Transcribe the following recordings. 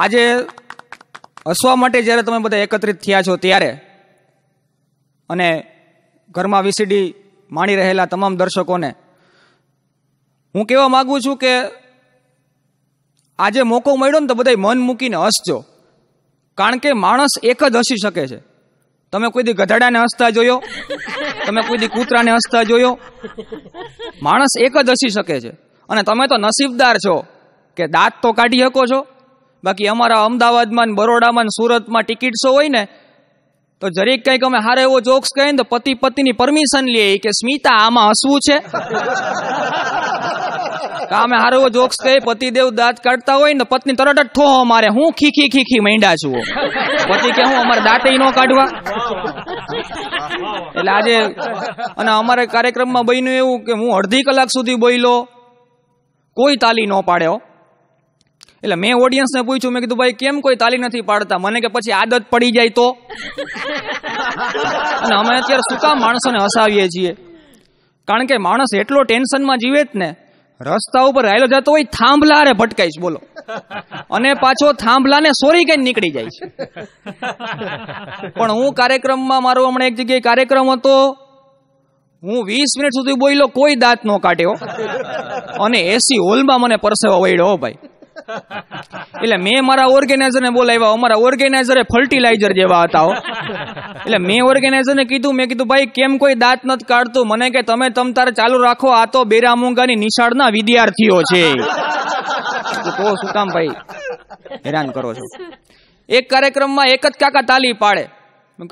આજે હસવા માટે જ્યારે તમે બધા એકત્રિત થયા છો ત્યારે અને ઘરમાં વીસીડી માણી રહેલા તમામ દર્શકોને હું કહેવા માગું છું કે આજે મોકો મળ્યો ને તો બધા મન મૂકીને હસજો કારણ કે માણસ એક જ હસી શકે છે તમે કોઈ દી ગધડાને હસતા જોયો તમે કોઈ દી કૂતરાને હસતા જોયો માણસ એક જ હસી શકે છે અને તમે તો નસીબદાર છો કે દાંત તો કાઢી શકો છો બાકી અમારા અમદાવાદમાં બરોડામાં સુરતમાં ટિકિટ શો હોય ને તો જરીક કંઈક અમે હારે એવો જોક્સ કહીએ ને તો પતિ પત્નીની પરમિશન લે કે સ્મિતા આમાં હસવું છે અમે હારે એવો જોક્સ કહી પતિદેવ દાંત કાઢતા હોય ને પત્ની તરત જ થો અમારે હું ખીખી ખીખી મૈંડા છું પતિ કે હું અમારે દાંતે ન કાઢવા એટલે આજે અને અમારે કાર્યક્રમમાં બન્યું એવું કે હું અડધી કલાક સુધી બોલ્યો કોઈ તાલી ન પાડ્યો એટલે મેં ઓડિયન્સને પૂછ્યું મેં કીધું ભાઈ કેમ કોઈ તાલી નથી પાડતા મને કે પછી આદત પડી જાય તો અને અમે અત્યારે સુકા માણસોને હસાવીએ છીએ કારણ કે માણસ એટલો ટેન્શનમાં જીવે જ ને રસ્તા ઉપર રાયલો જતો હોય થાંભલા રે ભટકાઈશ બોલો અને પાછો થાંભલાને સોરી કઈ નીકળી જાય છે પણ હું કાર્યક્રમમાં મારો હમણાં એક જગ્યાએ કાર્યક્રમ હતો હું વીસ મિનિટ સુધી બોલ્યો કોઈ દાંત નો કાઢ્યો અને એસી હોલમાં મને પરસેવા વળ્યો ભાઈ એટલે મેં મારા ઓર્ગેનાઇઝરને બોલાવ્યા અમારા ઓર્ગેનાઇઝરે ફર્ટિલાઇઝર જેવા હતા એટલે મેં ઓર્ગેનાઇઝરને કીધું મેં કીધું ભાઈ કેમ કોઈ દાંત નથી કાઢતું મને કે તમે તમ તારે ચાલુ રાખો આ તો બેરામુંગાની નિશાળના વિદ્યાર્થીઓ છે કહો શું કામ ભાઈ હેરાન કરો છો એક કાર્યક્રમમાં એક જ કાકા તાલી પાડે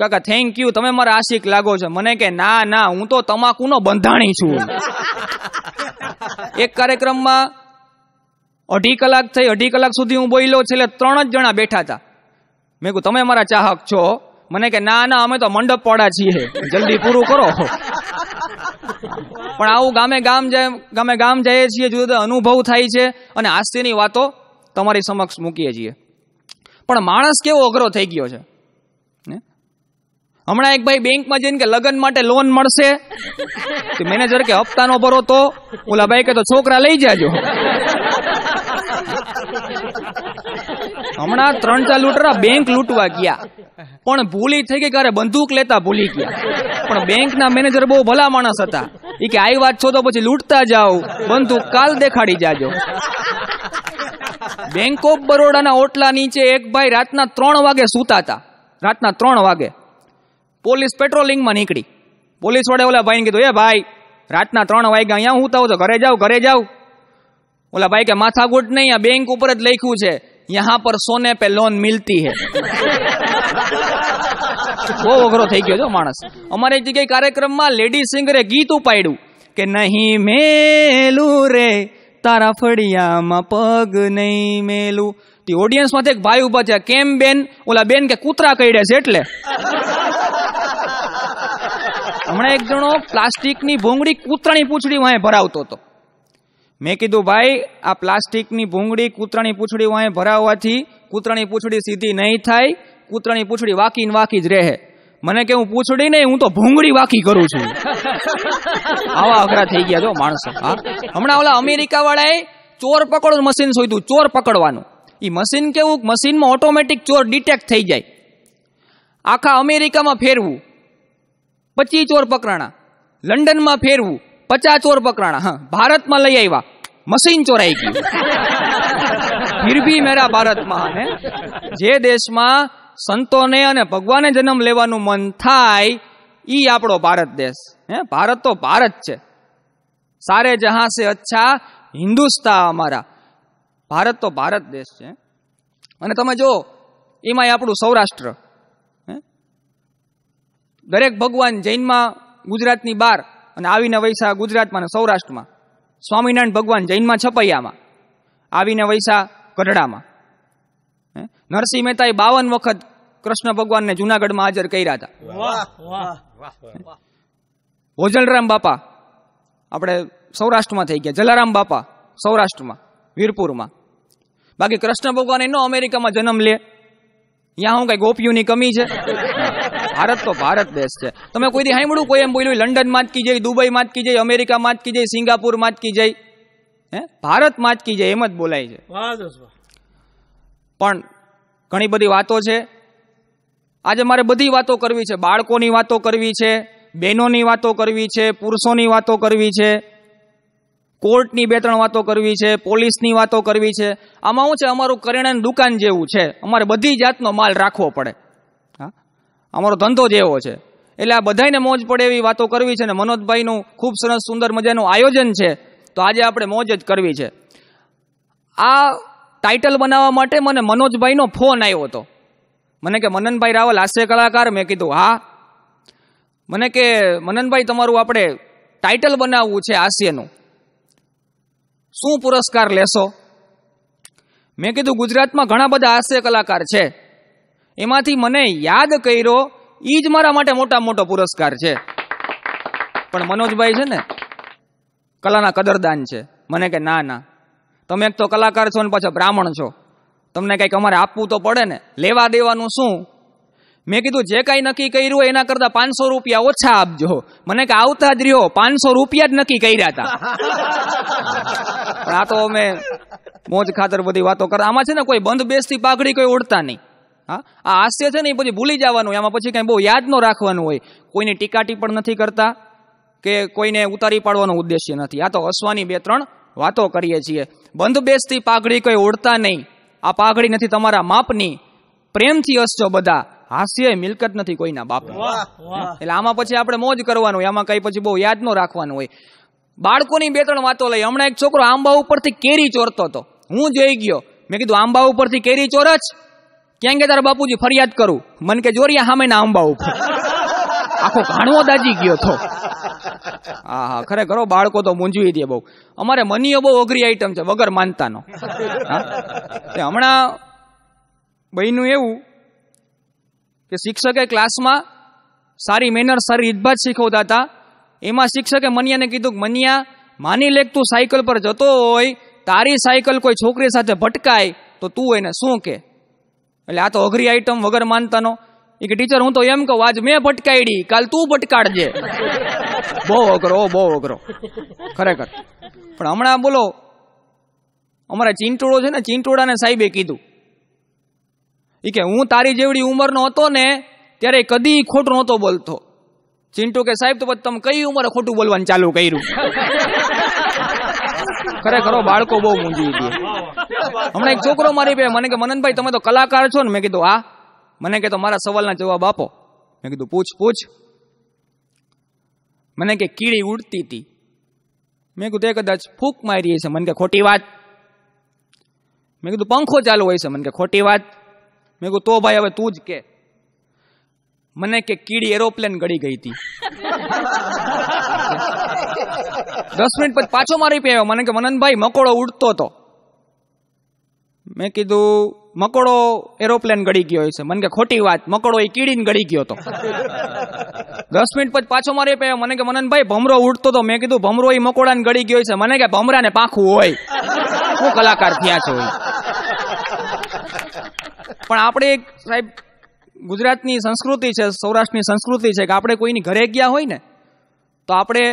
કાકા થેન્ક યુ તમે મારા આશિક લાગો છો મને કે ના ના હું તો તમાકુનો બંધાણી છું એક કાર્યક્રમમાં અઢી કલાક થઈ અઢી કલાક સુધી હું બોલ્યો છેલ્લે ત્રણ જ જણા બેઠા હતા મેં કહું તમે મારા ચાહક છો મને કે ના ના અમે તો મંડપ પોડા છીએ જલ્દી પૂરું કરો પણ આવું ગામે ગામ જાય ગામે ગામ જઈએ છીએ જુદા જુદા અનુભવ થાય છે અને હાસ્યની વાતો તમારી સમક્ષ મૂકીએ છીએ પણ માણસ કેવો અઘરો થઈ ગયો છે હમણાં એક ભાઈ બેંકમાં જઈને કે લગ્ન માટે લોન મળશે મેનેજર કે હપ્તાનો ભરો તો ઓલા ભાઈ કે તો છોકરા લઈ જાજો હમણાં ત્રણ ચાર લૂંટરા બેંક લૂંટવા ગયા પણ ભૂલી થઈ ગઈ ક્યારે બંદૂક લેતા ભૂલી ગયા પણ બેંકના મેનેજર બહુ ભલા માણસ હતા એ કે આવી વાત છો તો પછી લૂંટતા જાઓ બંદૂક કાલ દેખાડી જાજો બેંક ઓફ બરોડાના ઓટલા નીચે એક ભાઈ રાતના ત્રણ વાગે સૂતા હતા રાતના ત્રણ વાગે પોલીસ પેટ્રોલિંગમાં નીકળી પોલીસ વડે ઓલા ભાઈને કીધું એ ભાઈ રાતના ત્રણ વાગ્યા અહીંયા હું તો ઘરે જાઉં ઘરે જાઉં ઓલા ભાઈ કે માથા માથાકૂટ નહીં આ બેંક ઉપર જ લખ્યું છે यहाँ પર સોને પે લોન મિલતી હે બહુ વઘરો થઈ ગયો જો માણસ અમારે એક જગ્યાએ કાર્યક્રમમાં લેડી સિંગરે ગીત ઉપાડ્યું કે નહીં મેલું રે તારા ફળિયામાં પગ નહીં મેલું તે ઓડિયન્સ માંથી એક ભાઈ ઉભા થયા કેમ બેન ઓલા બેન કે કૂતરા કઈડે છે એટલે હમણાં એક જણો પ્લાસ્ટિકની ભૂંગળી કૂતરાની પૂછડી વાંહે ભરાવતો હતો મેં કીધું ભાઈ આ પ્લાસ્ટિકની ભૂંગળી કૂતરાની પૂંછડીઓ અહીં ભરાવવાથી કૂતરાની પૂંછડી સીધી નહીં થાય કૂતરાની પૂછડી વાકી ને વાકી જ રહે મને કે હું પૂછડી નહીં હું તો ભૂંગળી વાકી કરું છું આવા અઘરા થઈ ગયા જો માણસો હા હમણાં ઓલા અમેરિકા વાળાએ ચોર પકડો મશીન શોધ્યું ચોર પકડવાનું એ મશીન કેવું મશીનમાં ઓટોમેટિક ચોર ડિટેક્ટ થઈ જાય આખા અમેરિકામાં ફેરવું પચીસ ચોર પકડાણા લંડનમાં ફેરવું પચાસ ચોર પકડાણા હા ભારતમાં લઈ આવ્યા મશીન ચોરાઈ ગયું ફિર ભી મેરા ભારતમાં જે દેશમાં સંતોને અને ભગવાને જન્મ લેવાનું મન થાય ઈ આપણો ભારત દેશ હે ભારત તો ભારત છે સારે જહાં સે અચ્છા હિન્દુસ્તા અમારા ભારત તો ભારત દેશ છે અને તમે જો એમાં આપણું સૌરાષ્ટ્ર દરેક ભગવાન જૈનમાં ગુજરાતની બહાર અને આવીને વૈસા ગુજરાતમાં અને સૌરાષ્ટ્રમાં સ્વામિનારાયણ ભગવાન જૈનમાં છપૈયામાં આવીને વૈસા ગઢડામાં નરસિંહ મહેતાએ બાવન વખત કૃષ્ણ ભગવાનને જુનાગઢમાં હાજર કર્યા હતા ભોજલરામ બાપા આપણે સૌરાષ્ટ્રમાં થઈ ગયા જલારામ બાપા સૌરાષ્ટ્રમાં વીરપુરમાં બાકી કૃષ્ણ ભગવાન એનો અમેરિકામાં જન્મ લે ત્યાં હું કઈ ગોપીઓની કમી છે ભારત તો ભારત દેશ છે તમે કોઈ દી સાંભળ્યું કોઈ એમ બોલ્યું લંડન માં જ જાય દુબઈ માં જ જાય અમેરિકા માં જ જાય સિંગાપુર માં જ જાય હે ભારત માં જ જાય એમ જ બોલાય છે પણ ઘણી બધી વાતો છે આજે મારે બધી વાતો કરવી છે બાળકોની વાતો કરવી છે બહેનોની વાતો કરવી છે પુરુષોની વાતો કરવી છે કોર્ટની બે ત્રણ વાતો કરવી છે પોલીસની વાતો કરવી છે આમાં શું છે અમારું કરિયાણાની દુકાન જેવું છે અમારે બધી જાતનો માલ રાખવો પડે અમારો ધંધો જ એવો છે એટલે આ બધાને મોજ પડે એવી વાતો કરવી છે ને મનોજભાઈનું ખૂબ સરસ સુંદર મજાનું આયોજન છે તો આજે આપણે મોજ જ કરવી છે આ ટાઇટલ બનાવવા માટે મને મનોજભાઈનો ફોન આવ્યો હતો મને કે મનનભાઈ રાવલ હાસ્ય કલાકાર મેં કીધું હા મને કે મનનભાઈ તમારું આપણે ટાઇટલ બનાવવું છે હાસ્યનું શું પુરસ્કાર લેશો મેં કીધું ગુજરાતમાં ઘણા બધા હાસ્ય કલાકાર છે એમાંથી મને યાદ કર્યો એ જ મારા માટે મોટા મોટો પુરસ્કાર છે પણ મનોજભાઈ છે ને કલાના કદરદાન છે મને કે ના ના તમે એક તો કલાકાર છો ને પાછા બ્રાહ્મણ છો તમને કંઈક અમારે આપવું તો પડે ને લેવા દેવાનું શું મેં કીધું જે કાંઈ નક્કી કર્યું હોય એના કરતાં પાંચસો રૂપિયા ઓછા આપજો મને કે આવતા જ રહ્યો પાંચસો રૂપિયા જ નક્કી કર્યા હતા આ તો અમે મોજ ખાતર બધી વાતો કરતા આમાં છે ને કોઈ બંધ બેસતી પાઘડી કોઈ ઉડતા નહીં હા આ હાસ્ય છે ને એ પછી ભૂલી જવાનું એમાં પછી કાંઈ બહુ યાદ ન રાખવાનું હોય કોઈની ટીકાટી પણ નથી કરતા કે કોઈને ઉતારી પાડવાનો ઉદ્દેશ્ય નથી આ તો હસવાની બે ત્રણ વાતો કરીએ છીએ બંધ બેસતી પાઘડી કોઈ ઓળતા નહીં આ પાઘડી નથી તમારા માપની પ્રેમથી હસજો બધા હાસ્ય મિલકત નથી કોઈના બાપ એટલે આમાં પછી આપણે મોજ કરવાનું એમાં કઈ પછી બહુ યાદ ન રાખવાનું હોય બાળકોની બે ત્રણ વાતો લઈ હમણાં એક છોકરો આંબા ઉપરથી કેરી ચોરતો હતો હું જોઈ ગયો મેં કીધું આંબા ઉપરથી કેરી ચોરચ કેમ કે તારા બાપુજી ફરિયાદ કરું મન કે જોરિયા હામે ના આંબા ઉપર આખો ઘાણવો દાજી ગયો હતો હા હા ખરેખર બાળકો તો મૂંઝવી દે બહુ અમારે મનીઓ બહુ અઘરી આઈટમ છે વગર માનતાનો હમણાં બહેનું એવું કે શિક્ષકે ક્લાસમાં સારી મેનર સારી રીતભાત શીખવતા હતા એમાં શિક્ષકે મનિયાને કીધું કે મનિયા માની લે તું સાયકલ પર જતો હોય તારી સાયકલ કોઈ છોકરી સાથે ભટકાય તો તું એને શું કે એટલે આ તો અઘરી આઈટમ વગર માનતાનો એ કે ટીચર હું તો એમ કહું આજ મેં ભટકાયડી કાલ તું ભટકાડજે બહુ અઘરો બહુ અઘરો ખરેખર પણ હમણાં બોલો અમારા ચીંટોડો છે ને ચીંટોડાને સાહેબે કીધું એ કે હું તારી જેવડી ઉંમરનો હતો ને ત્યારે કદી ખોટું નહોતો બોલતો ચિંટુ કે સાહેબ તો પછી તમે કઈ ઉંમરે ખોટું બોલવાનું ચાલુ કર્યું ખરેખર બાળકો બહુ મૂંઝી ગયા હમણાં એક છોકરો મારી પે મને કે મનનભાઈ તમે તો કલાકાર છો ને મેં કીધું આ મને કે તો મારા સવાલના જવાબ આપો મેં કીધું પૂછ પૂછ મને કે કીડી ઉડતી હતી મેં કીધું તે કદાચ ફૂક મારી છે મને કે ખોટી વાત મેં કીધું પંખો ચાલુ હોય છે મને કે ખોટી વાત મેં કીધું તો ભાઈ હવે તું જ કે મને કે કીડી એરોપ્લેન ગળી ગઈ હતી દસ મિનિટ પછી પાછો મારી પે મને કે મનનભાઈ મકોડો ઉડતો હતો મેં કીધું મકોડો એરોપ્લેન ગળી ગયો છે મને કે ખોટી વાત મકોડો એ કીડીને ગળી ગયો હતો દસ મિનિટ પછી પાછો મારી પે મને કે મનનભાઈ ભમરો ઉડતો હતો મેં કીધું ભમરો એ મકોડાને ગળી ગયો છે મને કે ભમરાને પાખું હોય હું કલાકાર થયા છે પણ આપણે એક સાહેબ ગુજરાતની સંસ્કૃતિ છે સૌરાષ્ટ્રની સંસ્કૃતિ છે કે આપણે કોઈની ઘરે ગયા હોય ને તો આપણે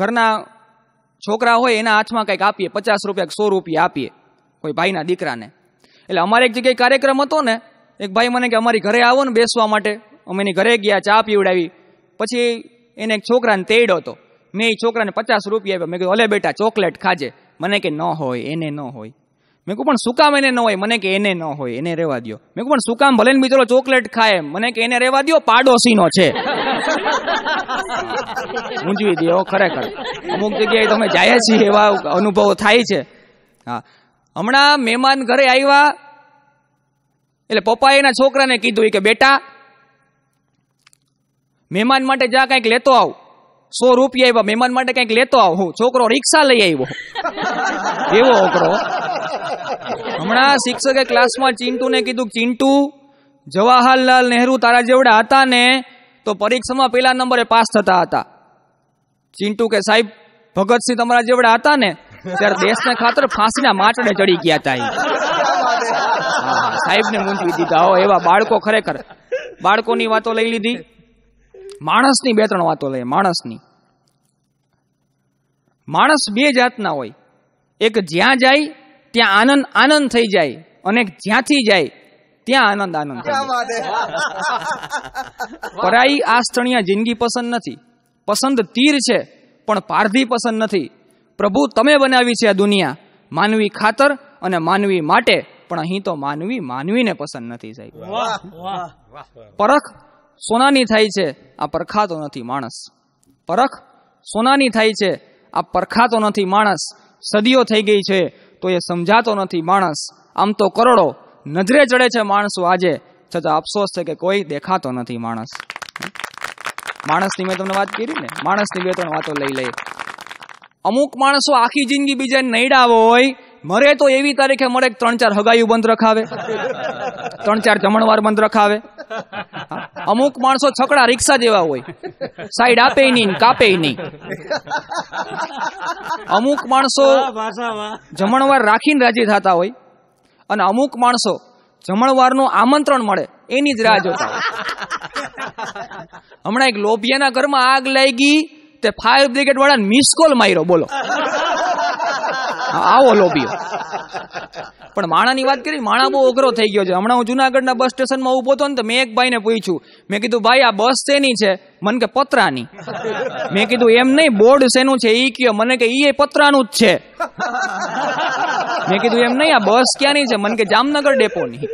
ઘરના છોકરા હોય એના હાથમાં કંઈક આપીએ પચાસ રૂપિયા સો રૂપિયા આપીએ કોઈ ભાઈના દીકરાને એટલે અમારે એક જગ્યાએ કાર્યક્રમ હતો ને એક ભાઈ મને કે અમારી ઘરે આવો ને બેસવા માટે અમે એની ઘરે ગયા ચા પીવડાવી પછી એને એક છોકરાને તેડ્યો હતો મેં એ છોકરાને પચાસ રૂપિયા આપ્યા મેં કીધું ઓલે બેટા ચોકલેટ ખાજે મને કે ન હોય એને ન હોય મેં કહું પણ શું કામ એને ન હોય મને કે એને ન હોય એને રહેવા દો મેં કહું પણ શું કામ ભલે ને બીજો ચોકલેટ ખાય મને કે એને રહેવા દો પાડોશીનો છે મૂંઝવી દો ખરેખર અમુક જગ્યાએ તમે જાય છીએ એવા અનુભવો થાય છે હા હમણાં મહેમાન ઘરે આવ્યા એટલે પપ્પાએ એના છોકરાને કીધું કે બેટા મહેમાન માટે જ્યાં કંઈક લેતો આવ સો રૂપિયા આવ્યા મહેમાન માટે કંઈક લેતો આવ હું છોકરો રિક્ષા લઈ આવ્યો એવો છોકરો હમણાં શિક્ષકે ક્લાસમાં ચિંટુને કીધું ચિંટુ જવાહરલાલ નહેરુ તારા જેવડા હતા ને તો પરીક્ષામાં પેલા નંબરે પાસ થતા હતા ચિંટુ કે સાહેબ ભગતસિંહ તમારા જેવડા હતા ને ત્યારે દેશને ખાતર ફાંસીના માટડે ચડી ગયા હતા સાહેબ ને મૂંઝવી દીધા એવા બાળકો ખરેખર બાળકોની વાતો લઈ લીધી માણસની બે ત્રણ વાતો લઈએ માણસની માણસ બે જાતના હોય એક જ્યાં જાય ત્યાં આનંદ આનંદ થઈ જાય અને જ્યાંથી જાય ત્યાં આનંદ આનંદ પરાઈ આ આસ્થણીય જિંદગી પસંદ નથી પસંદ તીર છે પણ પારધી પસંદ નથી પ્રભુ તમે બનાવી છે આ દુનિયા માનવી ખાતર અને માનવી માટે પણ અહીં તો માનવી માનવીને પસંદ નથી થાય પરખ સોનાની થાય છે આ પરખાતો નથી માણસ પરખ સોનાની થાય છે આ પરખાતો નથી માણસ સદીઓ થઈ ગઈ છે તો એ સમજાતો નથી માણસ આમ તો કરોડો નજરે ચડે છે માણસો આજે છતાં અફસોસ છે કે કોઈ દેખાતો નથી માણસ માણસની મેં તમને વાત કરી ને માણસની બે ત્રણ વાતો લઈ લઈ અમુક માણસો આખી જિંદગી બીજાને નૈડા હોય મરે તો એવી તારીખે મળે ત્રણ ચાર હગાયું બંધ રખાવે ત્રણ ચાર જમણવાર બંધ રખાવે અમુક માણસો છકડા રિક્ષા જેવા હોય સાઈડ આપે નહીં કાપે નહીં અમુક માણસો જમણવાર રાખીને રાજી થતા હોય અને અમુક માણસો જમણવારનું આમંત્રણ મળે એની જ રાહ જોતા હમણાં એક લોભિયાના ઘરમાં આગ લાગી તે ફાયર બ્રિગેડ વાળા મિસ કોલ માર્યો બોલો આવો લોભીઓ પણ માણાની વાત કરી માણા બહુ ઓઘરો થઈ ગયો છે હમણાં હું જુનાગઢના બસ સ્ટેશનમાં ઉભો હતો ને તો મેં એક ભાઈને પૂછ્યું મેં કીધું ભાઈ આ બસ શેની છે મને કે પતરાની મેં કીધું એમ નહીં બોર્ડ શેનું છે એ કયો મને કે એ પતરાનું જ છે મેં કીધું એમ નહીં આ બસ ક્યાંની છે મને કે જામનગર ડેપોની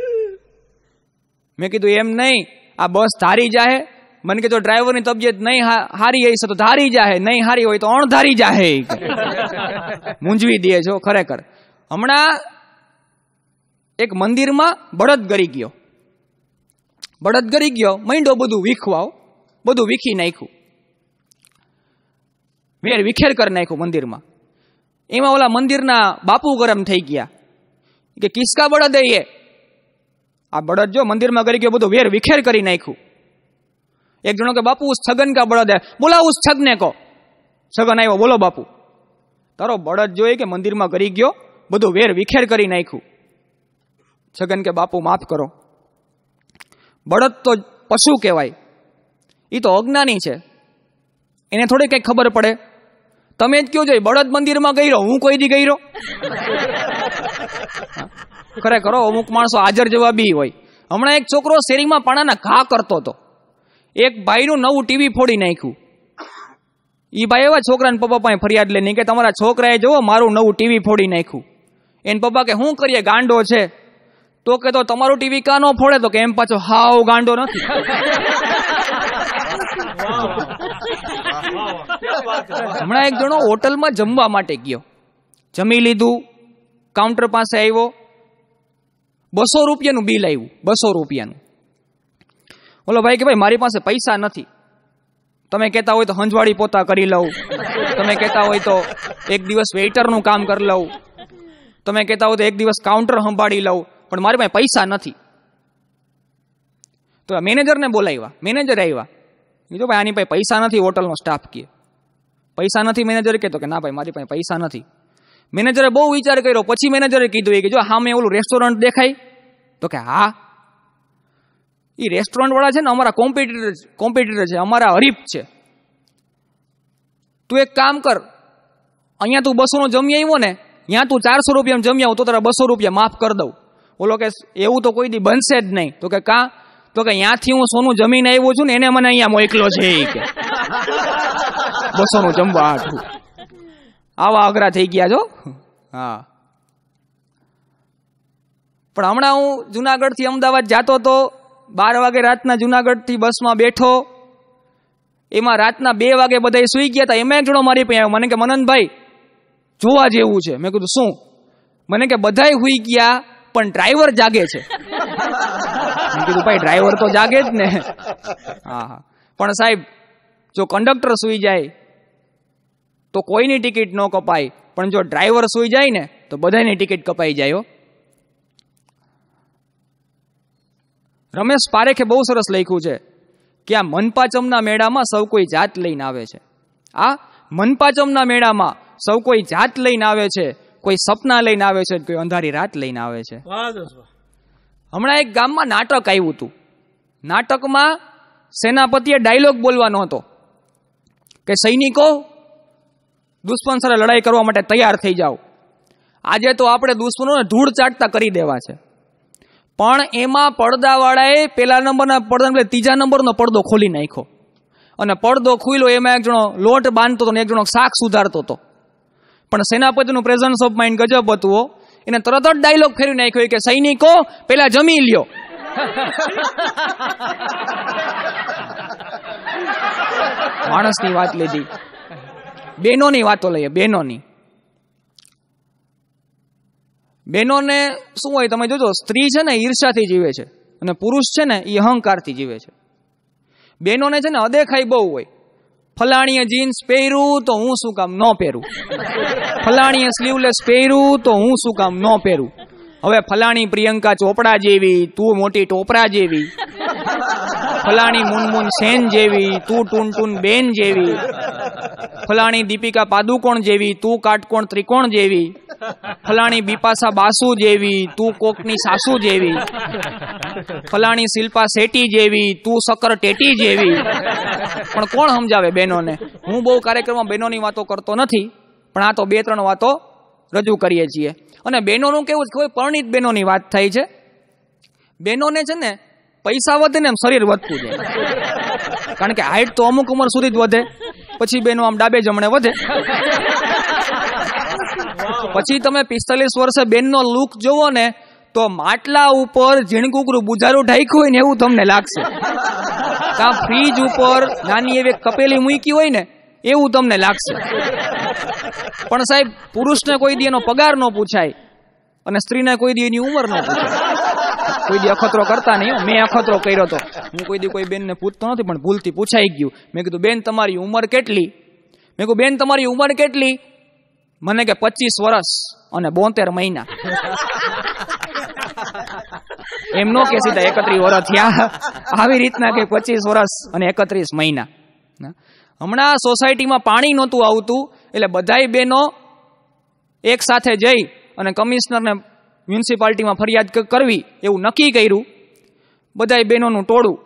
મેં કીધું એમ નહીં આ બસ ધારી જાહે મને કે જો ડ્રાઈવરની તબિયત નહીં હારી હશે તો ધારી જાહે નહીં હારી હોય તો અણ ધારી જાહે મૂંઝવી દે છો ખરેખર હમણાં એક મંદિરમાં બળદ ગરી ગયો બળદ ગરી ગયો મંડો બધું વીખવાઓ બધું વીખી નાખ્યું વેર વિખેર કરી નાખ્યું મંદિરમાં એમાં ઓલા મંદિરના બાપુ ગરમ થઈ ગયા કે કિસકા બળદ એ આ બળદ જો મંદિરમાં ગરી ગયો બધું વેર વિખેર કરી નાખ્યું એક જણો કે બાપુ ઉસ છગન કા બળદ હે બોલાવું ઉસ છગને કહો છગન આવ્યો બોલો બાપુ તારો બળદ જોઈએ કે મંદિરમાં કરી ગયો બધું વેર વિખેર કરી નાખ્યું છગન કે બાપુ માફ કરો બળદ તો પશુ કહેવાય એ તો અજ્ઞાની છે એને થોડી કંઈક ખબર પડે તમે જ કયો જોઈએ બળદ મંદિરમાં ગઈ રહ્યો હું કોઈ દી ગઈ ખરે કરો અમુક માણસો હાજર જવાબી હોય હમણાં એક છોકરો શેરીમાં પાણાના ઘા કરતો હતો એક ભાઈનું નવું ટીવી ફોડી નાખ્યું એ ભાઈ એવા છોકરાને પપ્પા પાસે ફરિયાદ લે નહીં કે તમારા છોકરાએ જુઓ મારું નવું ટીવી ફોડી નાખ્યું એને પપ્પા કે શું કરીએ ગાંડો છે તો કે તો તમારું ટીવી કાં ન ફોડે તો કે એમ પાછો હાવ ગાંડો નથી હમણાં એક જણો હોટલમાં જમવા માટે ગયો જમી લીધું કાઉન્ટર પાસે આવ્યો બસો રૂપિયાનું બિલ આવ્યું બસો રૂપિયાનું બોલો ભાઈ કે ભાઈ મારી પાસે પૈસા નથી તમે કહેતા હોય તો હંજવાળી પોતા કરી લઉં તમે કહેતા હોય તો એક દિવસ વેઇટરનું કામ કરી લઉં તમે કહેતા હોય તો એક દિવસ કાઉન્ટર સંભાળી લઉં પણ મારી પાસે પૈસા નથી તો મેનેજરને બોલાવ્યા મેનેજર આવ્યા કીધું ભાઈ આની પાસે પૈસા નથી હોટલનો સ્ટાફ કે પૈસા નથી મેનેજર કહેતો કે ના ભાઈ મારી પાસે પૈસા નથી મેનેજરે બહુ વિચાર કર્યો પછી મેનેજરે કીધું કે જો હા મેં ઓલું રેસ્ટોરન્ટ દેખાય તો કે હા એ રેસ્ટોરન્ટવાળા છે ને અમારા કોમ્પિટિટર કોમ્પિટિટર છે અમારા હરીફ છે તું એક કામ કર અહીંયા તું બસોનો જમી આવ્યો ને ત્યાં તું ચારસો રૂપિયા જમી આવું તો તારા બસો રૂપિયા માફ કરી દઉં બોલો કે એવું તો કોઈ દી બનશે જ નહીં તો કે કાં તો કે ત્યાંથી હું સોનું જમીને આવ્યો છું ને એને મને અહીંયા મોકલો છે બસોનું જમવા આઠું આવા અઘરા થઈ ગયા છો હા પણ હમણાં હું જુનાગઢથી અમદાવાદ જતો હતો બાર વાગે રાતના જુનાગઢથી બસમાં બેઠો એમાં રાતના બે વાગે બધા સુઈ ગયા હતા એમાં એક જણો મારી પાસે મને કે મનનભાઈ જોવા જેવું છે મેં કીધું શું મને કે બધાય સુઈ ગયા પણ ડ્રાઈવર જાગે છે મેં કીધું ભાઈ ડ્રાઈવર તો જાગે જ ને હા હા પણ સાહેબ જો કંડક્ટર સુઈ જાય તો કોઈની ટિકિટ ન કપાય પણ જો ડ્રાઈવર સુઈ જાય ને તો બધાની ટિકિટ કપાઈ જાય હો રમેશ પારેખે બહુ સરસ લખ્યું છે કે આ મનપાચમના મેળામાં સૌ કોઈ જાત લઈને આવે છે આ મનપાચમના મેળામાં સૌ કોઈ જાત લઈને આવે છે કોઈ સપના લઈને આવે છે કોઈ અંધારી રાત લઈને આવે છે હમણાં એક ગામમાં નાટક આવ્યું હતું નાટકમાં સેનાપતિએ ડાયલોગ બોલવાનો હતો કે સૈનિકો દુશ્મન સાથે લડાઈ કરવા માટે તૈયાર થઈ જાઓ આજે તો આપણે દુશ્મનોને ધૂળ ચાટતા કરી દેવા છે પણ એમાં પડદાવાળાએ પહેલા નંબરના પડદા એટલે ત્રીજા નંબરનો પડદો ખોલી નાખ્યો અને પડદો ખુલ્યો એમાં એક જણો લોટ બાંધતો હતો ને એક જણો શાક સુધારતો હતો પણ સેનાપતિનું પ્રેઝન્સ ઓફ માઇન્ડ ગજબ હતું એને તરત જ ડાયલોગ ફેરવી નાખ્યો કે સૈનિકો પેલા જમી લ્યો માણસની વાત લીધી બહેનોની વાતો લઈએ બહેનોની બહેનોને શું હોય તમે જોજો સ્ત્રી છે ને ઈર્ષાથી જીવે છે અને પુરુષ છે ને એ અહંકારથી જીવે છે બહેનોને છે ને અદેખાઈ બહુ હોય ફલાણીએ જીન્સ પહેરું તો હું શું કામ ન પહેરું ફલાણીએ સ્લીવલેસ પહેરું તો હું શું કામ ન પહેરું હવે ફલાણી પ્રિયંકા ચોપડા જેવી તું મોટી ટોપરા જેવી ફલાણી મુનમુન સેન જેવી તું ટુનટુન બેન જેવી ફલાણી દીપિકા પાદુકોણ જેવી તું કાટકોણ ત્રિકોણ જેવી ફલાણી બિપાસા બાસુ જેવી તું કોકની સાસુ જેવી ફલાણી શિલ્પા શેટી જેવી તું સકર ટેટી જેવી પણ કોણ સમજાવે બહેનોને હું બહુ કાર્યક્રમમાં બહેનોની વાતો કરતો નથી પણ આ તો બે ત્રણ વાતો રજૂ કરીએ છીએ અને બહેનોનું કેવું છે કોઈ પરણિત બહેનોની વાત થઈ છે બહેનોને છે ને પૈસા વધે ને એમ શરીર વધતું જાય કારણ કે હાઈટ તો અમુક ઉંમર સુધી જ વધે પછી બેનો આમ ડાબે જમણે વધે પછી તમે પિસ્તાલીસ વર્ષે બેનનો લુક જોવો ને તો માટલા ઉપર ઝીણકુકરું બુજારું ઢાંક્યું હોય ને એવું તમને લાગશે કાં ફ્રીજ ઉપર નાની એવી કપેલી મૂકી હોય ને એવું તમને લાગશે પણ સાહેબ પુરુષને કોઈ દી એનો પગાર ન પૂછાય અને સ્ત્રીને કોઈ દી એની ઉંમર ન પૂછાય કોઈ દી અખતરો કરતા નહીં મેં અખતરો કર્યો હતો હું કોઈ દી કોઈ બેનને પૂછતો નથી પણ ભૂલથી પૂછાઈ ગયું મેં કીધું બેન તમારી ઉંમર કેટલી મેં કીધું બેન તમારી ઉંમર કેટલી મને કે પચીસ વર્ષ અને બોતેર મહિના એમ નો કે સીધા એકત્રીસ વર્ષ થયા આવી રીતના કે પચીસ વર્ષ અને એકત્રીસ મહિના હમણાં સોસાયટીમાં પાણી નહોતું આવતું એટલે બધાય બહેનો એક સાથે જઈ અને કમિશનરને મ્યુનિસિપાલિટીમાં ફરિયાદ કરવી એવું નક્કી કર્યું બધાય બહેનોનું ટોળું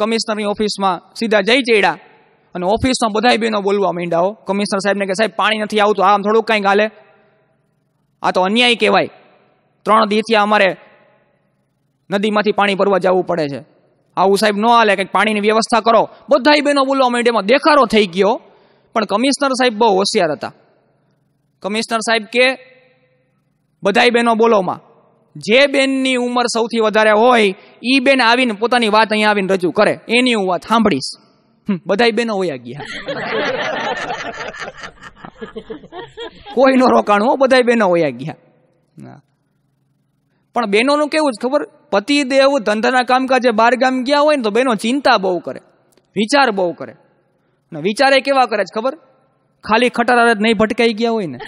કમિશનરની ઓફિસમાં સીધા જઈ ચડ્યા અને ઓફિસમાં બધાય બહેનો બોલવા માંડ્યાઓ કમિશનર સાહેબને કે સાહેબ પાણી નથી આવતું આમ થોડુંક કંઈક હાલે આ તો અન્યાય કહેવાય ત્રણ દીથી અમારે નદીમાંથી પાણી ભરવા જવું પડે છે આવું સાહેબ ન હાલે કંઈક પાણીની વ્યવસ્થા કરો બધાય બહેનો બોલવા એમાં દેખારો થઈ ગયો પણ કમિશનર સાહેબ બહુ હોશિયાર હતા કમિશનર સાહેબ કે બધાય બહેનો બોલોમાં જે બેનની ઉંમર સૌથી વધારે હોય એ બેન આવીને પોતાની વાત અહીંયા આવીને રજૂ કરે એની હું વાત સાંભળીશ બધાય બેનો હોયા ગયા કોઈનો રોકાણ હો બધાય બેનો હોયા ગયા પણ બેનોનું કેવું જ ખબર પતિ પતિદેવ ધંધાના કામકાજે બહાર ગામ ગયા હોય ને તો બેનો ચિંતા બહુ કરે વિચાર બહુ કરે વિચાર એ કેવા કરે છે ખબર ખાલી ખટારા જ નહીં ભટકાઈ ગયા હોય ને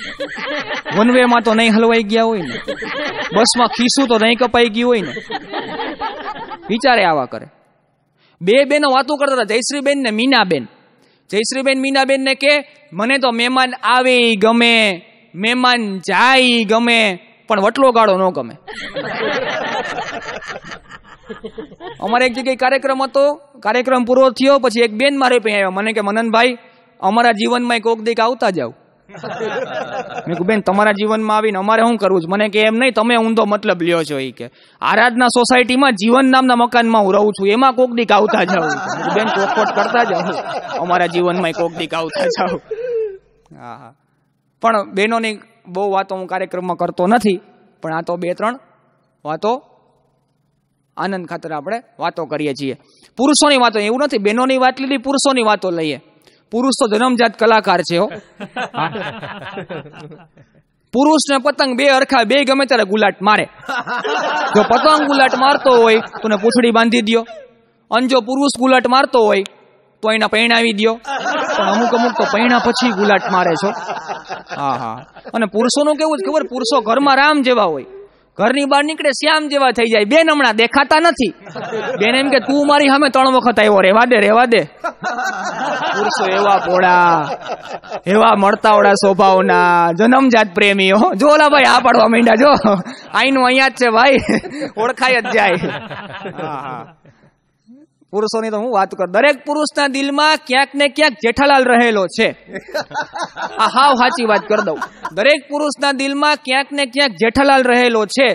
વન વે માં તો નહીં હલવાઈ ગયા હોય ને બસમાં ખીસું તો નહીં કપાઈ ગયું હોય ને વિચારે આવા કરે બે બેનો વાતો કરતા હતા જયશ્રીબેન ને મીનાબેન જયશ્રીબેન મીનાબેન ને કે મને તો મહેમાન આવે ગમે મહેમાન જાય ગમે પણ વટલો ગાળો ન ગમે અમારે એક જગ્યાએ કાર્યક્રમ હતો કાર્યક્રમ પૂરો થયો પછી એક બેન મારે પાસે આવ્યા મને કે મનનભાઈ અમારા જીવનમાં કોક દીક આવતા જાવ મેં કહું બેન તમારા જીવનમાં આવીને અમારે શું કરવું છે મને કે એમ નહીં તમે ઊંધો મતલબ લ્યો છો એ કે આરાધના સોસાયટીમાં જીવન નામના મકાનમાં હું રહું છું એમાં કોક દીક આવતા જાઉં બેન કોટકોટ કરતા જાઉં અમારા જીવનમાં કોક દીક આવતા જાઉં હા હા પણ બહેનોની બહુ વાતો હું કાર્યક્રમમાં કરતો નથી પણ આ તો બે ત્રણ વાતો આનંદ ખાતર આપણે વાતો કરીએ છીએ પુરુષોની વાતો એવું નથી બહેનોની વાત લીધી પુરુષોની વાતો લઈએ પુરુષ તો જન્મજાત કલાકાર છે હો ને પતંગ બે અરખા બે ગમે ત્યારે ગુલાટ મારે જો પતંગ ગુલાટ મારતો હોય તો પૂછડી બાંધી દો અને જો પુરુષ ગુલાટ મારતો હોય તો એના પૈણાવી દો પણ અમુક અમુક તો પૈણા પછી ગુલાટ મારે છો હા હા અને પુરુષો નું કેવું જ ખબર પુરુષો ઘરમાં રામ જેવા હોય ઘરની બહાર નીકળે શ્યામ જેવા થઈ જાય બેન હમણાં દેખાતા નથી બેન એમ કે તું મારી સામે ત્રણ વખત આવ્યો રેવા દે રેવા દે પુરુષો એવા પોડા એવા મળતાવડા સ્વભાવના જન્મજાત પ્રેમીઓ જો ઓલા ભાઈ આ પાડવા માંડ્યા જો આઈનું અહીંયા જ છે ભાઈ ઓળખાય જ જાય હા હા પુરુષોની તો હું વાત કરું દરેક પુરુષના દિલમાં ક્યાંક ને ક્યાંક જેઠાલાલ રહેલો છે આ હાવ સાચી વાત કરી દઉં દરેક પુરુષના દિલમાં ક્યાંક ને ક્યાંક જેઠાલાલ રહેલો છે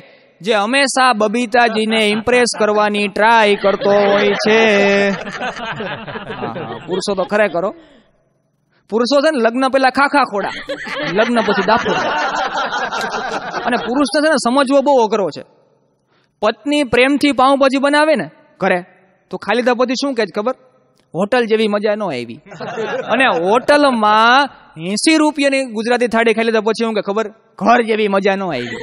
જે હંમેશા બબીતાજીને ઇમ્પ્રેસ કરવાની ટ્રાય કરતો હોય છે પુરુષો તો ખરેખરો પુરુષો છે ને લગ્ન પહેલા ખાખા ખોડા લગ્ન પછી દાફો અને પુરુષને છે ને સમજવો બહુ અઘરો છે પત્ની પ્રેમથી પાઉંભાજી બનાવે ને ઘરે તો ખાલી દપોથી શું કહે ખબર હોટલ જેવી મજા ન આવી અને હોટલમાં એસી રૂપિયાની ગુજરાતી થાળી ખાઈ લીધા પછી કે ખબર ઘર જેવી મજા ન આવી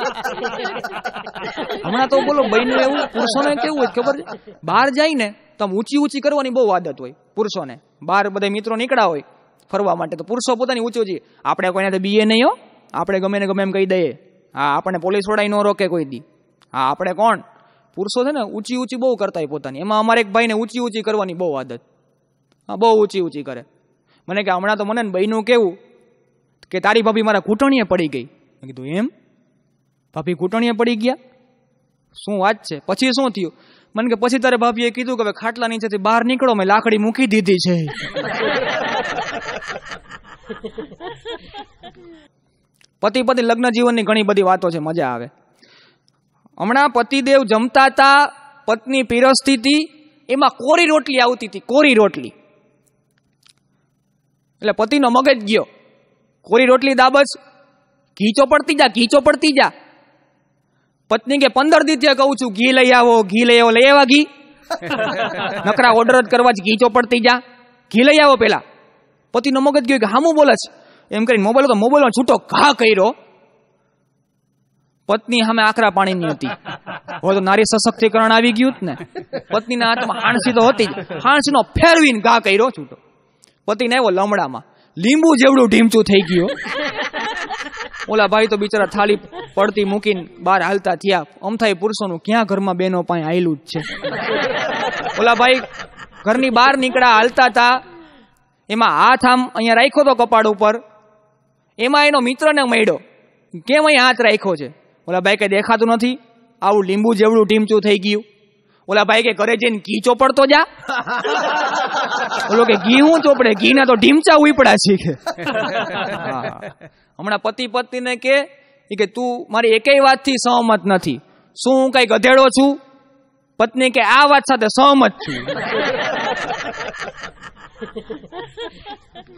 હમણાં તો બોલો બહેનું એવું પુરુષોને કેવું હોય ખબર બહાર જાય ને તો ઊંચી ઊંચી કરવાની બહુ આદત હોય પુરુષોને બહાર બધા મિત્રો નીકળ્યા હોય ફરવા માટે તો પુરુષો પોતાની ઊંચી ઊંચી આપણે કોઈને બીએ નહીં હો આપણે ગમે ને ગમે એમ કહી દઈએ હા આપણને પોલીસ વડાઈ ન રોકે કોઈ દી હા આપણે કોણ પુરુષો છે ને ઊંચી ઊંચી બહુ કરતા હોય પોતાની એમાં અમારે એક ભાઈને ઊંચી ઊંચી કરવાની બહુ આદત હા બહુ ઊંચી ઊંચી કરે મને કે હમણાં તો મને ને બહેનું કેવું કે તારી ભાભી મારા ઘૂંટણીએ પડી ગઈ મેં કીધું એમ ભાભી ઘૂંટણીએ પડી ગયા શું વાત છે પછી શું થયું મને કે પછી તારે ભાભીએ કીધું કે હવે ખાટલા નીચેથી બહાર નીકળો મેં લાકડી મૂકી દીધી છે પતિ પતિ લગ્ન જીવનની ઘણી બધી વાતો છે મજા આવે હમણાં પતિદેવ જમતા હતા પત્ની પીરસતી હતી એમાં કોરી રોટલી આવતી હતી કોરી રોટલી એટલે પતિનો મગજ ગયો કોરી રોટલી દાબસ ઘી ચોપડતી જા ઘી ચોપડતી જા પત્ની કે પંદર દિવસે કહું છું ઘી લઈ આવો ઘી લઈ આવો લઈ આવા ઘી નકરા ઓર્ડર જ કરવા જ ઘી ચોપડતી જા ઘી લઈ આવો પેલા પતિનો મગજ ગયો કે હામું બોલે છે એમ કરીને મોબાઈલ મોબાઈલમાં છૂટો ઘા કર્યો પત્ની સામે આકરા પાણીની હતી હવે તો નારી સશક્તિકરણ આવી ગયું જ ને પત્નીના હાથમાં હાણસી તો હતી જ હાણસીનો ફેરવીને ગા કર્યો છૂટો પતિને એવો લમડામાં લીંબુ જેવડું ઢીમચું થઈ ગયું ઓલા ભાઈ તો બિચારા થાળી પડતી મૂકીને બહાર હાલતા થયા અમથાઈ પુરુષોનું ક્યાં ઘરમાં બેનો પાસે આયેલું જ છે ઓલા ભાઈ ઘરની બહાર નીકળ્યા હાલતા હતા એમાં હાથ આમ અહીંયા રાખ્યો તો કપાળ ઉપર એમાં એનો મિત્રને મળ્યો કેમ અહીં હાથ રાખ્યો છે ઓલા ભાઈ કે દેખાતું નથી આવું લીંબુ જેવડું ટીમચું થઈ ગયું ઓલા ભાઈ કે ઘરે જઈને ઘી ચોપડતો જા ઓલો કે ઘી હું ચોપડે ઘી ના તો ઢીમચા ઉપડા શીખે હમણાં પતિ પત્નીને કે કે તું મારી એકેય વાતથી સહમત નથી શું હું કઈ ગધેડો છું પત્ની કે આ વાત સાથે સહમત છું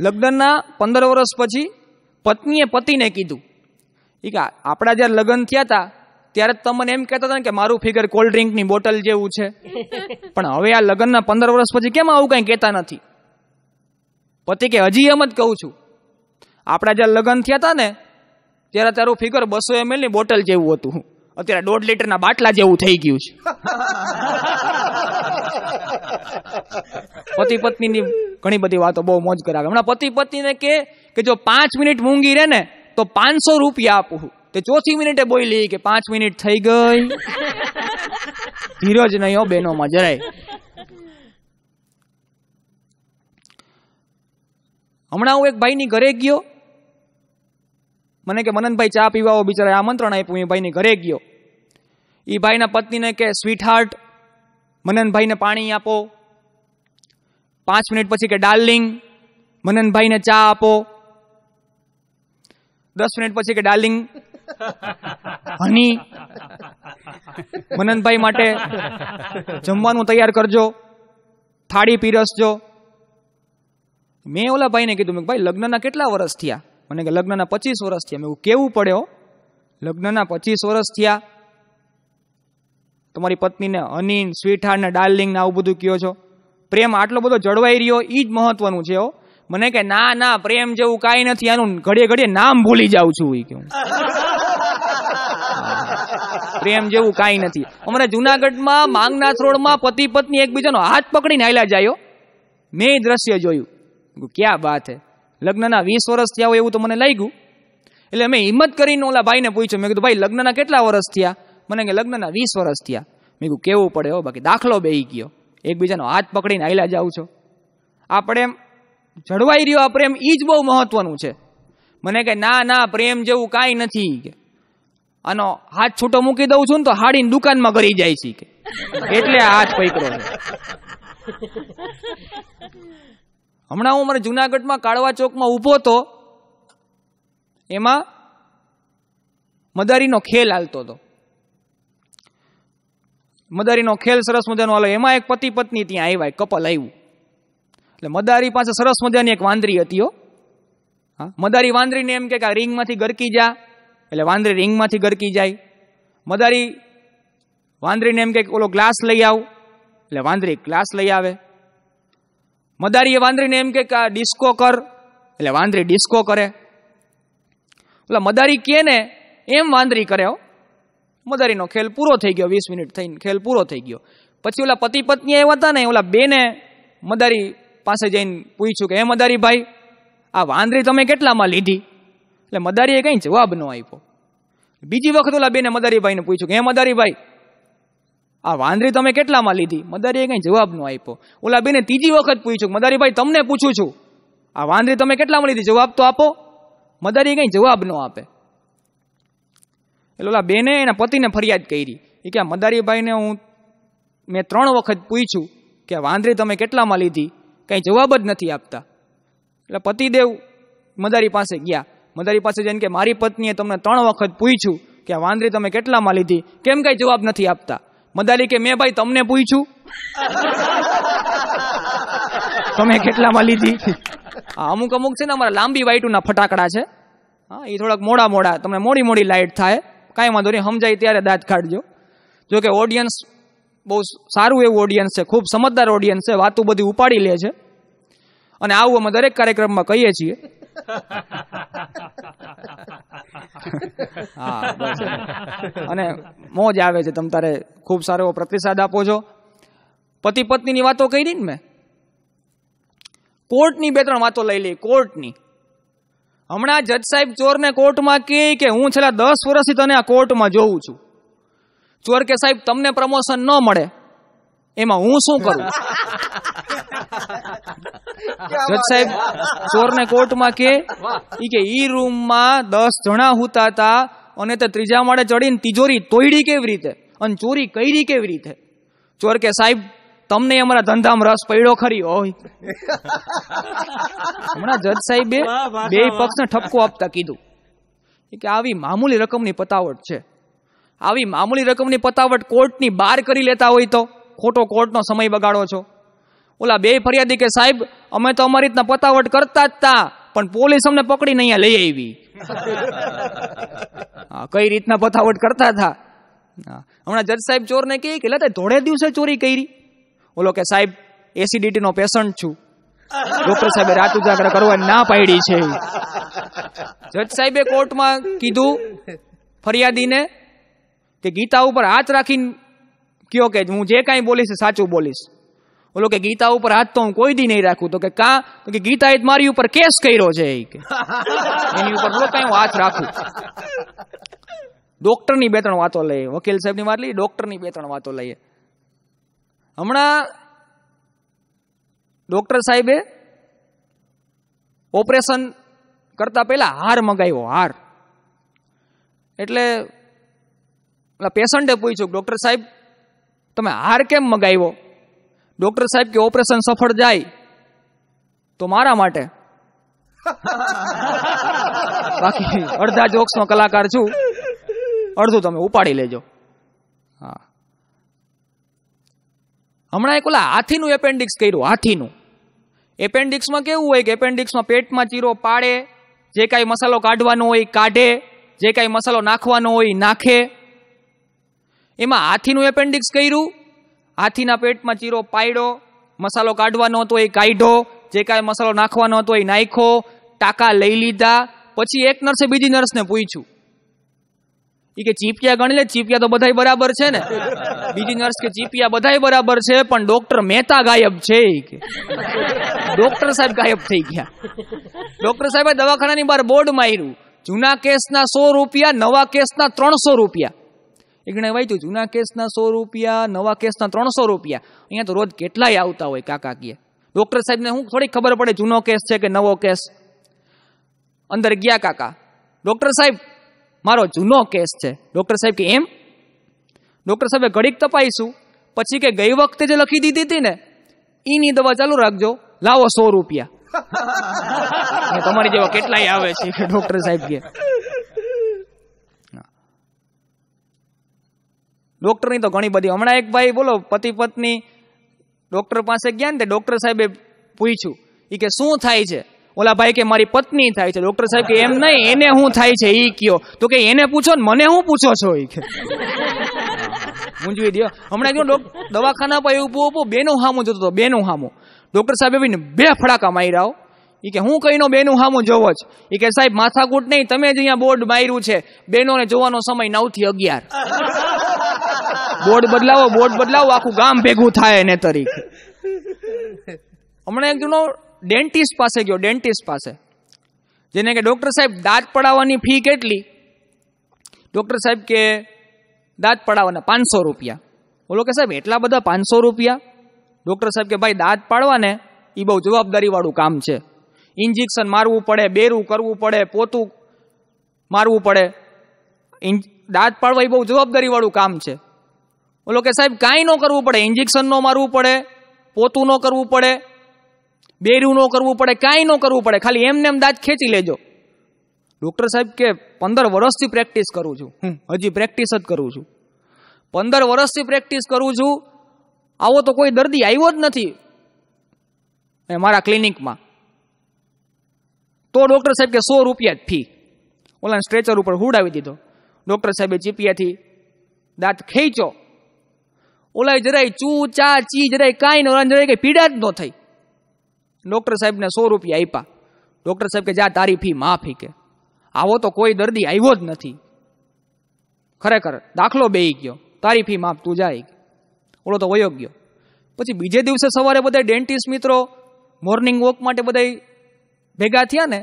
લગ્નના પંદર વર્ષ પછી પત્નીએ પતિને કીધું એ કે આપણા જ્યારે લગ્ન થયા હતા ત્યારે તમને એમ કહેતા હતા ને કે મારું ફિગર કોલ્ડ ડ્રિંકની બોટલ જેવું છે પણ હવે આ લગ્નના પંદર વર્ષ પછી કેમ આવું કંઈ કહેતા નથી પતિ કે હજી એમ જ કહું છું આપણા જ્યારે લગ્ન થયા હતા ને ત્યારે તારું ફિગર બસો એમએલ ની બોટલ જેવું હતું અત્યારે દોઢ લીટરના બાટલા જેવું થઈ ગયું છે પતિ પત્નીની ઘણી બધી વાતો બહુ મોજ કરાવે હમણાં પતિ પત્નીને કે જો પાંચ મિનિટ મૂંગી રહે ને તો પાંચસો રૂપિયા આપું તે ચોથી મિનિટે બોલી કે પાંચ મિનિટ થઈ ગઈ ધીરજ નહીં હો બહેનોમાં જરાય હમણાં હું એક ભાઈની ઘરે ગયો મને કે મનનભાઈ ચા પીવા પીવાઓ બિચારા આમંત્રણ આપ્યું એ ભાઈની ઘરે ગયો એ ભાઈના પત્નીને કે સ્વીટ હાર્ટ મનનભાઈને પાણી આપો પાંચ મિનિટ પછી કે ડાર્લિંગ મનનભાઈને ચા આપો દસ મિનિટ પછી કે ડાર્લિંગ હની મનનભાઈ માટે જમવાનું તૈયાર કરજો થાળી પીરસજો મેં ઓલા ભાઈને કીધું મેં ભાઈ લગ્નના કેટલા વર્ષ થયા મને કે લગ્નના પચીસ વર્ષ થયા મેં કેવું પડ્યો લગ્નના પચીસ વર્ષ થયા તમારી પત્નીને અનિન સ્વીટહાર્ટ ને ડાર્લિંગ ને આવું બધું કયો છો પ્રેમ આટલો બધો જળવાઈ રહ્યો એ જ મહત્વનું છે હો મને કે ના ના પ્રેમ જેવું કાંઈ નથી આનું ઘડીએ ઘડીએ નામ ભૂલી જાઉં છું એ પ્રેમ જેવું કાંઈ નથી અમારે જુનાગઢમાં માંગનાથ રોડમાં પતિ પત્ની એકબીજાનો હાથ પકડીને આયલા જાયો મેં દ્રશ્ય જોયું ક્યાં વાત હે લગ્નના વીસ વર્ષ થયા હોય એવું તો મને લાગ્યું એટલે મેં હિંમત કરીને ઓલા ભાઈને પૂછ્યું મેં કીધું ભાઈ લગ્નના કેટલા વર્ષ થયા મને કે લગ્નના વીસ વર્ષ થયા મેં કીધું કેવું પડે હો બાકી દાખલો બેહી ગયો એકબીજાનો હાથ પકડીને આયલા જાઉં છો આપણે એમ જળવાઈ રહ્યો આ પ્રેમ એ જ બહુ મહત્વનું છે મને કે ના ના પ્રેમ જેવું કાંઈ નથી કે આનો હાથ છૂટો મૂકી દઉં છું ને તો હાડીને દુકાનમાં ગળી જાય છે કે એટલે હાથ પૈકરો હમણાં હું મારે જુનાગઢમાં કાળવા ચોકમાં ઊભો હતો એમાં મદારીનો ખેલ હાલતો હતો મદારીનો ખેલ સરસ મજાનો હાલો એમાં એક પતિ પત્ની ત્યાં આવ્યા કપલ આવ્યું એ મદારી પાસે સરસ મજાની એક વાંદરી હતી હો હા મદારી વાંદરીને એમ કે કે આ રીંગ માંથી ગરકી જા એટલે વાંદરી રીંગ માંથી ગરકી જાય મદારી વાંદરીને એમ કે ઓલો ગ્લાસ લઈ આવ એટલે વાંદરી ગ્લાસ લઈ આવે મદારી એ વાંદરીને એમ કે કે આ ડિસ્કો કર એટલે વાંદરી ડિસ્કો કરે ઓલા મદારી કેને એમ વાંદરી કરે હો મદારી નો ખેલ પૂરો થઈ ગયો 20 મિનિટ થઈને ખેલ પૂરો થઈ ગયો પછી ઓલા પતિ પત્ની આયા હતા ને ઓલા બેને મદારી પાસે જઈને પૂછ્યું કે હે મદારીભાઈ આ વાંદરી તમે કેટલામાં લીધી એટલે મદારીએ કંઈ જવાબ ન આપ્યો બીજી વખત ઓલા બેને મદારીભાઈને પૂછ્યું કે એ મદારીભાઈ આ વાંદરી તમે કેટલામાં લીધી મદારીએ કંઈ જવાબ ન આપ્યો ઓલા બેને ત્રીજી વખત પૂછ્યું મદારીભાઈ તમને પૂછું છું આ વાંદરી તમે કેટલામાં લીધી જવાબ તો આપો મદારીએ કંઈ જવાબ ન આપે એટલે ઓલા બેને એના પતિને ફરિયાદ કરી એ કે મદારીભાઈને હું મેં ત્રણ વખત પૂછ્યું કે વાંદરી તમે કેટલામાં લીધી કંઈ જવાબ જ નથી આપતા એટલે પતિદેવ મદારી પાસે ગયા મદારી પાસે જઈને કે મારી પત્નીએ તમને ત્રણ વખત પૂછ્યું કે વાંદરી તમે કેટલામાં લીધી કેમ કાંઈ જવાબ નથી આપતા મદારી કે મેં ભાઈ તમને પૂછ્યું તમે કેટલામાં લીધી અમુક અમુક છે ને અમારા લાંબી વાઇટુના ફટાકડા છે હા એ થોડાક મોડા મોડા તમને મોડી મોડી લાઇટ થાય કાંઈ વાંધો નહીં સમજાય ત્યારે દાંત કાઢજો જોકે ઓડિયન્સ બહુ સારું એવું ઓડિયન્સ છે ખૂબ સમજદાર ઓડિયન્સ છે વાતું બધી ઉપાડી લે છે અને આવું અમે દરેક કાર્યક્રમમાં કહીએ છીએ અને મોજ આવે છે તમે તારે ખૂબ સારો એવો પ્રતિસાદ આપો છો પતિ પત્નીની વાતો કરી ને મેં કોર્ટની બે ત્રણ વાતો લઈ લઈ કોર્ટની હમણાં જજ સાહેબ ચોરને કોર્ટમાં કહે કે હું છેલ્લા દસ વર્ષથી તને આ કોર્ટમાં જોઉં છું ચોર કે સાહેબ તમને પ્રમોશન ન મળે એમાં હું શું કરું જજ સાહેબ ચોરને કોર્ટમાં કે ઈ કે ઈ રૂમમાં દસ જણા હુતા હતા અને તે ત્રીજા માળે ચડીને તિજોરી તોડી કેવી રીતે અને ચોરી કરી કેવી રીતે ચોર કે સાહેબ તમને અમારા ધંધામાં રસ પડ્યો ખરી હોય હમણાં જજ સાહેબે બે પક્ષને ઠપકો આપતા કીધું કે આવી મામૂલી રકમની પતાવટ છે આવી મામૂલી રકમની પતાવટ કોર્ટની બહાર કરી લેતા હોય તો ખોટો કોર્ટનો સમય બગાડો છો ઓલા બે ફરિયાદી કે સાહેબ અમે તો અમારી રીતના પતાવટ કરતા જ તા પણ પોલીસ અમને પકડીને અહીંયા લઈ આવી કઈ રીતના પતાવટ કરતા હતા હમણાં જજ સાહેબ ચોરને કહે કે એટલે ધોળે દિવસે ચોરી કરી ઓલો કે સાહેબ એસિડિટી નો પેશન્ટ છું ડોક્ટર સાહેબે રાત ઉજાગર કરવા ના પાડી છે જજ સાહેબે કોર્ટમાં કીધું ફરિયાદીને કે ગીતા ઉપર હાથ રાખીને કયો કે હું જે કાંઈ બોલીશ સાચું બોલીશ બોલો કે ગીતા ઉપર હાથ તો હું કોઈ દી નહીં રાખું તો કે કા તો કે ગીતાએ મારી ઉપર કેસ કર્યો છે એની ઉપર બોલો કાંઈ હું હાથ રાખું ડોક્ટરની બે ત્રણ વાતો લઈએ વકીલ સાહેબની વાત લઈએ ડોક્ટરની બે ત્રણ વાતો લઈએ હમણાં ડોક્ટર સાહેબે ઓપરેશન કરતા પહેલા હાર મંગાવ્યો હાર એટલે પેશન્ટે પૂછ્યું ડોક્ટર સાહેબ તમે હાર કેમ મગાવ્યો ડોક્ટર સાહેબ કે ઓપરેશન સફળ જાય તો મારા માટે બાકી અડધા જોક્સનો કલાકાર છું અડધું તમે ઉપાડી લેજો હા હમણાં એક ઓલા હાથીનું એપેન્ડિક્સ કર્યું હાથીનું એપેન્ડિક્સમાં કેવું હોય કે એપેન્ડિક્સમાં પેટમાં ચીરો પાડે જે કાંઈ મસાલો કાઢવાનો હોય કાઢે જે કાંઈ મસાલો નાખવાનો હોય નાખે એમાં હાથીનું એપેન્ડિક્સ કર્યું હાથીના પેટમાં ચીરો પાડ્યો મસાલો કાઢવાનો હતો એ કાઢો જે કાંઈ મસાલો નાખવાનો હતો એ નાખ્યો ટાંકા લઈ લીધા પછી એક નર્સે બીજી નર્સને પૂછ્યું એ કે ચીપિયા ગણી લે ચીપિયા તો બધાય બરાબર છે ને બીજી નર્સ કે ચીપિયા બધાય બરાબર છે પણ ડોક્ટર મહેતા ગાયબ છે કે ડોક્ટર સાહેબ ગાયબ થઈ ગયા ડોક્ટર સાહેબે દવાખાનાની બહાર બોર્ડ માર્યું જૂના કેસના સો રૂપિયા નવા કેસના ત્રણસો રૂપિયા એ વાંચ્યું જૂના કેસના સો રૂપિયા નવા કેસના ત્રણસો રૂપિયા અહીંયા તો રોજ કેટલાય આવતા હોય કાકા કીએ ડૉક્ટર સાહેબને હું થોડી ખબર પડે જૂનો કેસ છે કે નવો કેસ અંદર ગયા કાકા ડૉક્ટર સાહેબ મારો જૂનો કેસ છે ડોક્ટર સાહેબ કે એમ ડૉક્ટર સાહેબે ઘડીક તપાઈશું પછી કે ગઈ વખતે જે લખી દીધી હતી ને એની દવા ચાલુ રાખજો લાવો સો રૂપિયા તમારી જેવા કેટલાય આવે છે ડોક્ટર સાહેબ કે ડૉક્ટરની તો ઘણી બધી હમણાં એક ભાઈ બોલો પતિ પત્ની ડૉક્ટર પાસે ગયા ને તે ડૉક્ટર સાહેબે પૂછ્યું એ કે શું થાય છે ઓલા ભાઈ કે મારી પત્ની થાય છે ડૉક્ટર સાહેબ કે એમ નહીં એને શું થાય છે એ કયો તો કે એને પૂછો ને મને શું પૂછો છો એ કે મૂંઝવી દો હમણાં કીધું દવાખાના પર એવું પૂ પૂ બેનું હામું જોતો હતો બેનું હામું ડૉક્ટર સાહેબ એવીને બે ફડાકા માર્યા એ કે હું કહીનો બેનું હામું જોવો જ એ કે સાહેબ માથાકૂટ નહીં તમે જ અહીંયા બોર્ડ માર્યું છે બેનોને જોવાનો સમય નવથી અગિયાર બોર્ડ બદલાવો બોર્ડ બદલાવો આખું ગામ ભેગું થાય એને તરીકે હમણાં એક જૂનો ડેન્ટિસ્ટ પાસે ગયો ડેન્ટિસ્ટ પાસે જેને કે ડૉક્ટર સાહેબ દાંત પડાવવાની ફી કેટલી ડૉક્ટર સાહેબ કે દાંત પડાવવાના પાંચસો રૂપિયા બોલો કે સાહેબ એટલા બધા પાંચસો રૂપિયા ડૉક્ટર સાહેબ કે ભાઈ દાંત પાડવાને એ બહુ જવાબદારીવાળું કામ છે ઇન્જેક્શન મારવું પડે બેરું કરવું પડે પોતું મારવું પડે દાંત પાડવા એ બહુ જવાબદારીવાળું કામ છે બોલો કે સાહેબ કાંઈ ન કરવું પડે ઇન્જેક્શન ન મારવું પડે પોતું ન કરવું પડે બેરું ન કરવું પડે કાંઈ ન કરવું પડે ખાલી એમને એમ દાંત ખેંચી લેજો ડૉક્ટર સાહેબ કે પંદર વર્ષથી પ્રેક્ટિસ કરું છું હું હજી પ્રેક્ટિસ જ કરું છું પંદર વર્ષથી પ્રેક્ટિસ કરું છું આવો તો કોઈ દર્દી આવ્યો જ નથી એ મારા ક્લિનિકમાં તો ડૉક્ટર સાહેબ કે સો રૂપિયા જ ફી ઓલા સ્ટ્રેચર ઉપર હુડાવી દીધો ડૉક્ટર સાહેબે ચીપિયાથી દાંત ખેંચો ઓલા જરાય ચૂ ચા ચી જરાય કાંઈ ન જરાય કંઈ પીડા જ ન થઈ ડૉક્ટર સાહેબને સો રૂપિયા આપ્યા ડૉક્ટર સાહેબ કે જા તારી ફી માફી કે આવો તો કોઈ દર્દી આવ્યો જ નથી ખરેખર દાખલો બે ગયો તારી ફી માફ તું જાય ઓલો તો વયો ગયો પછી બીજે દિવસે સવારે બધા ડેન્ટિસ્ટ મિત્રો મોર્નિંગ વોક માટે બધા ભેગા થયા ને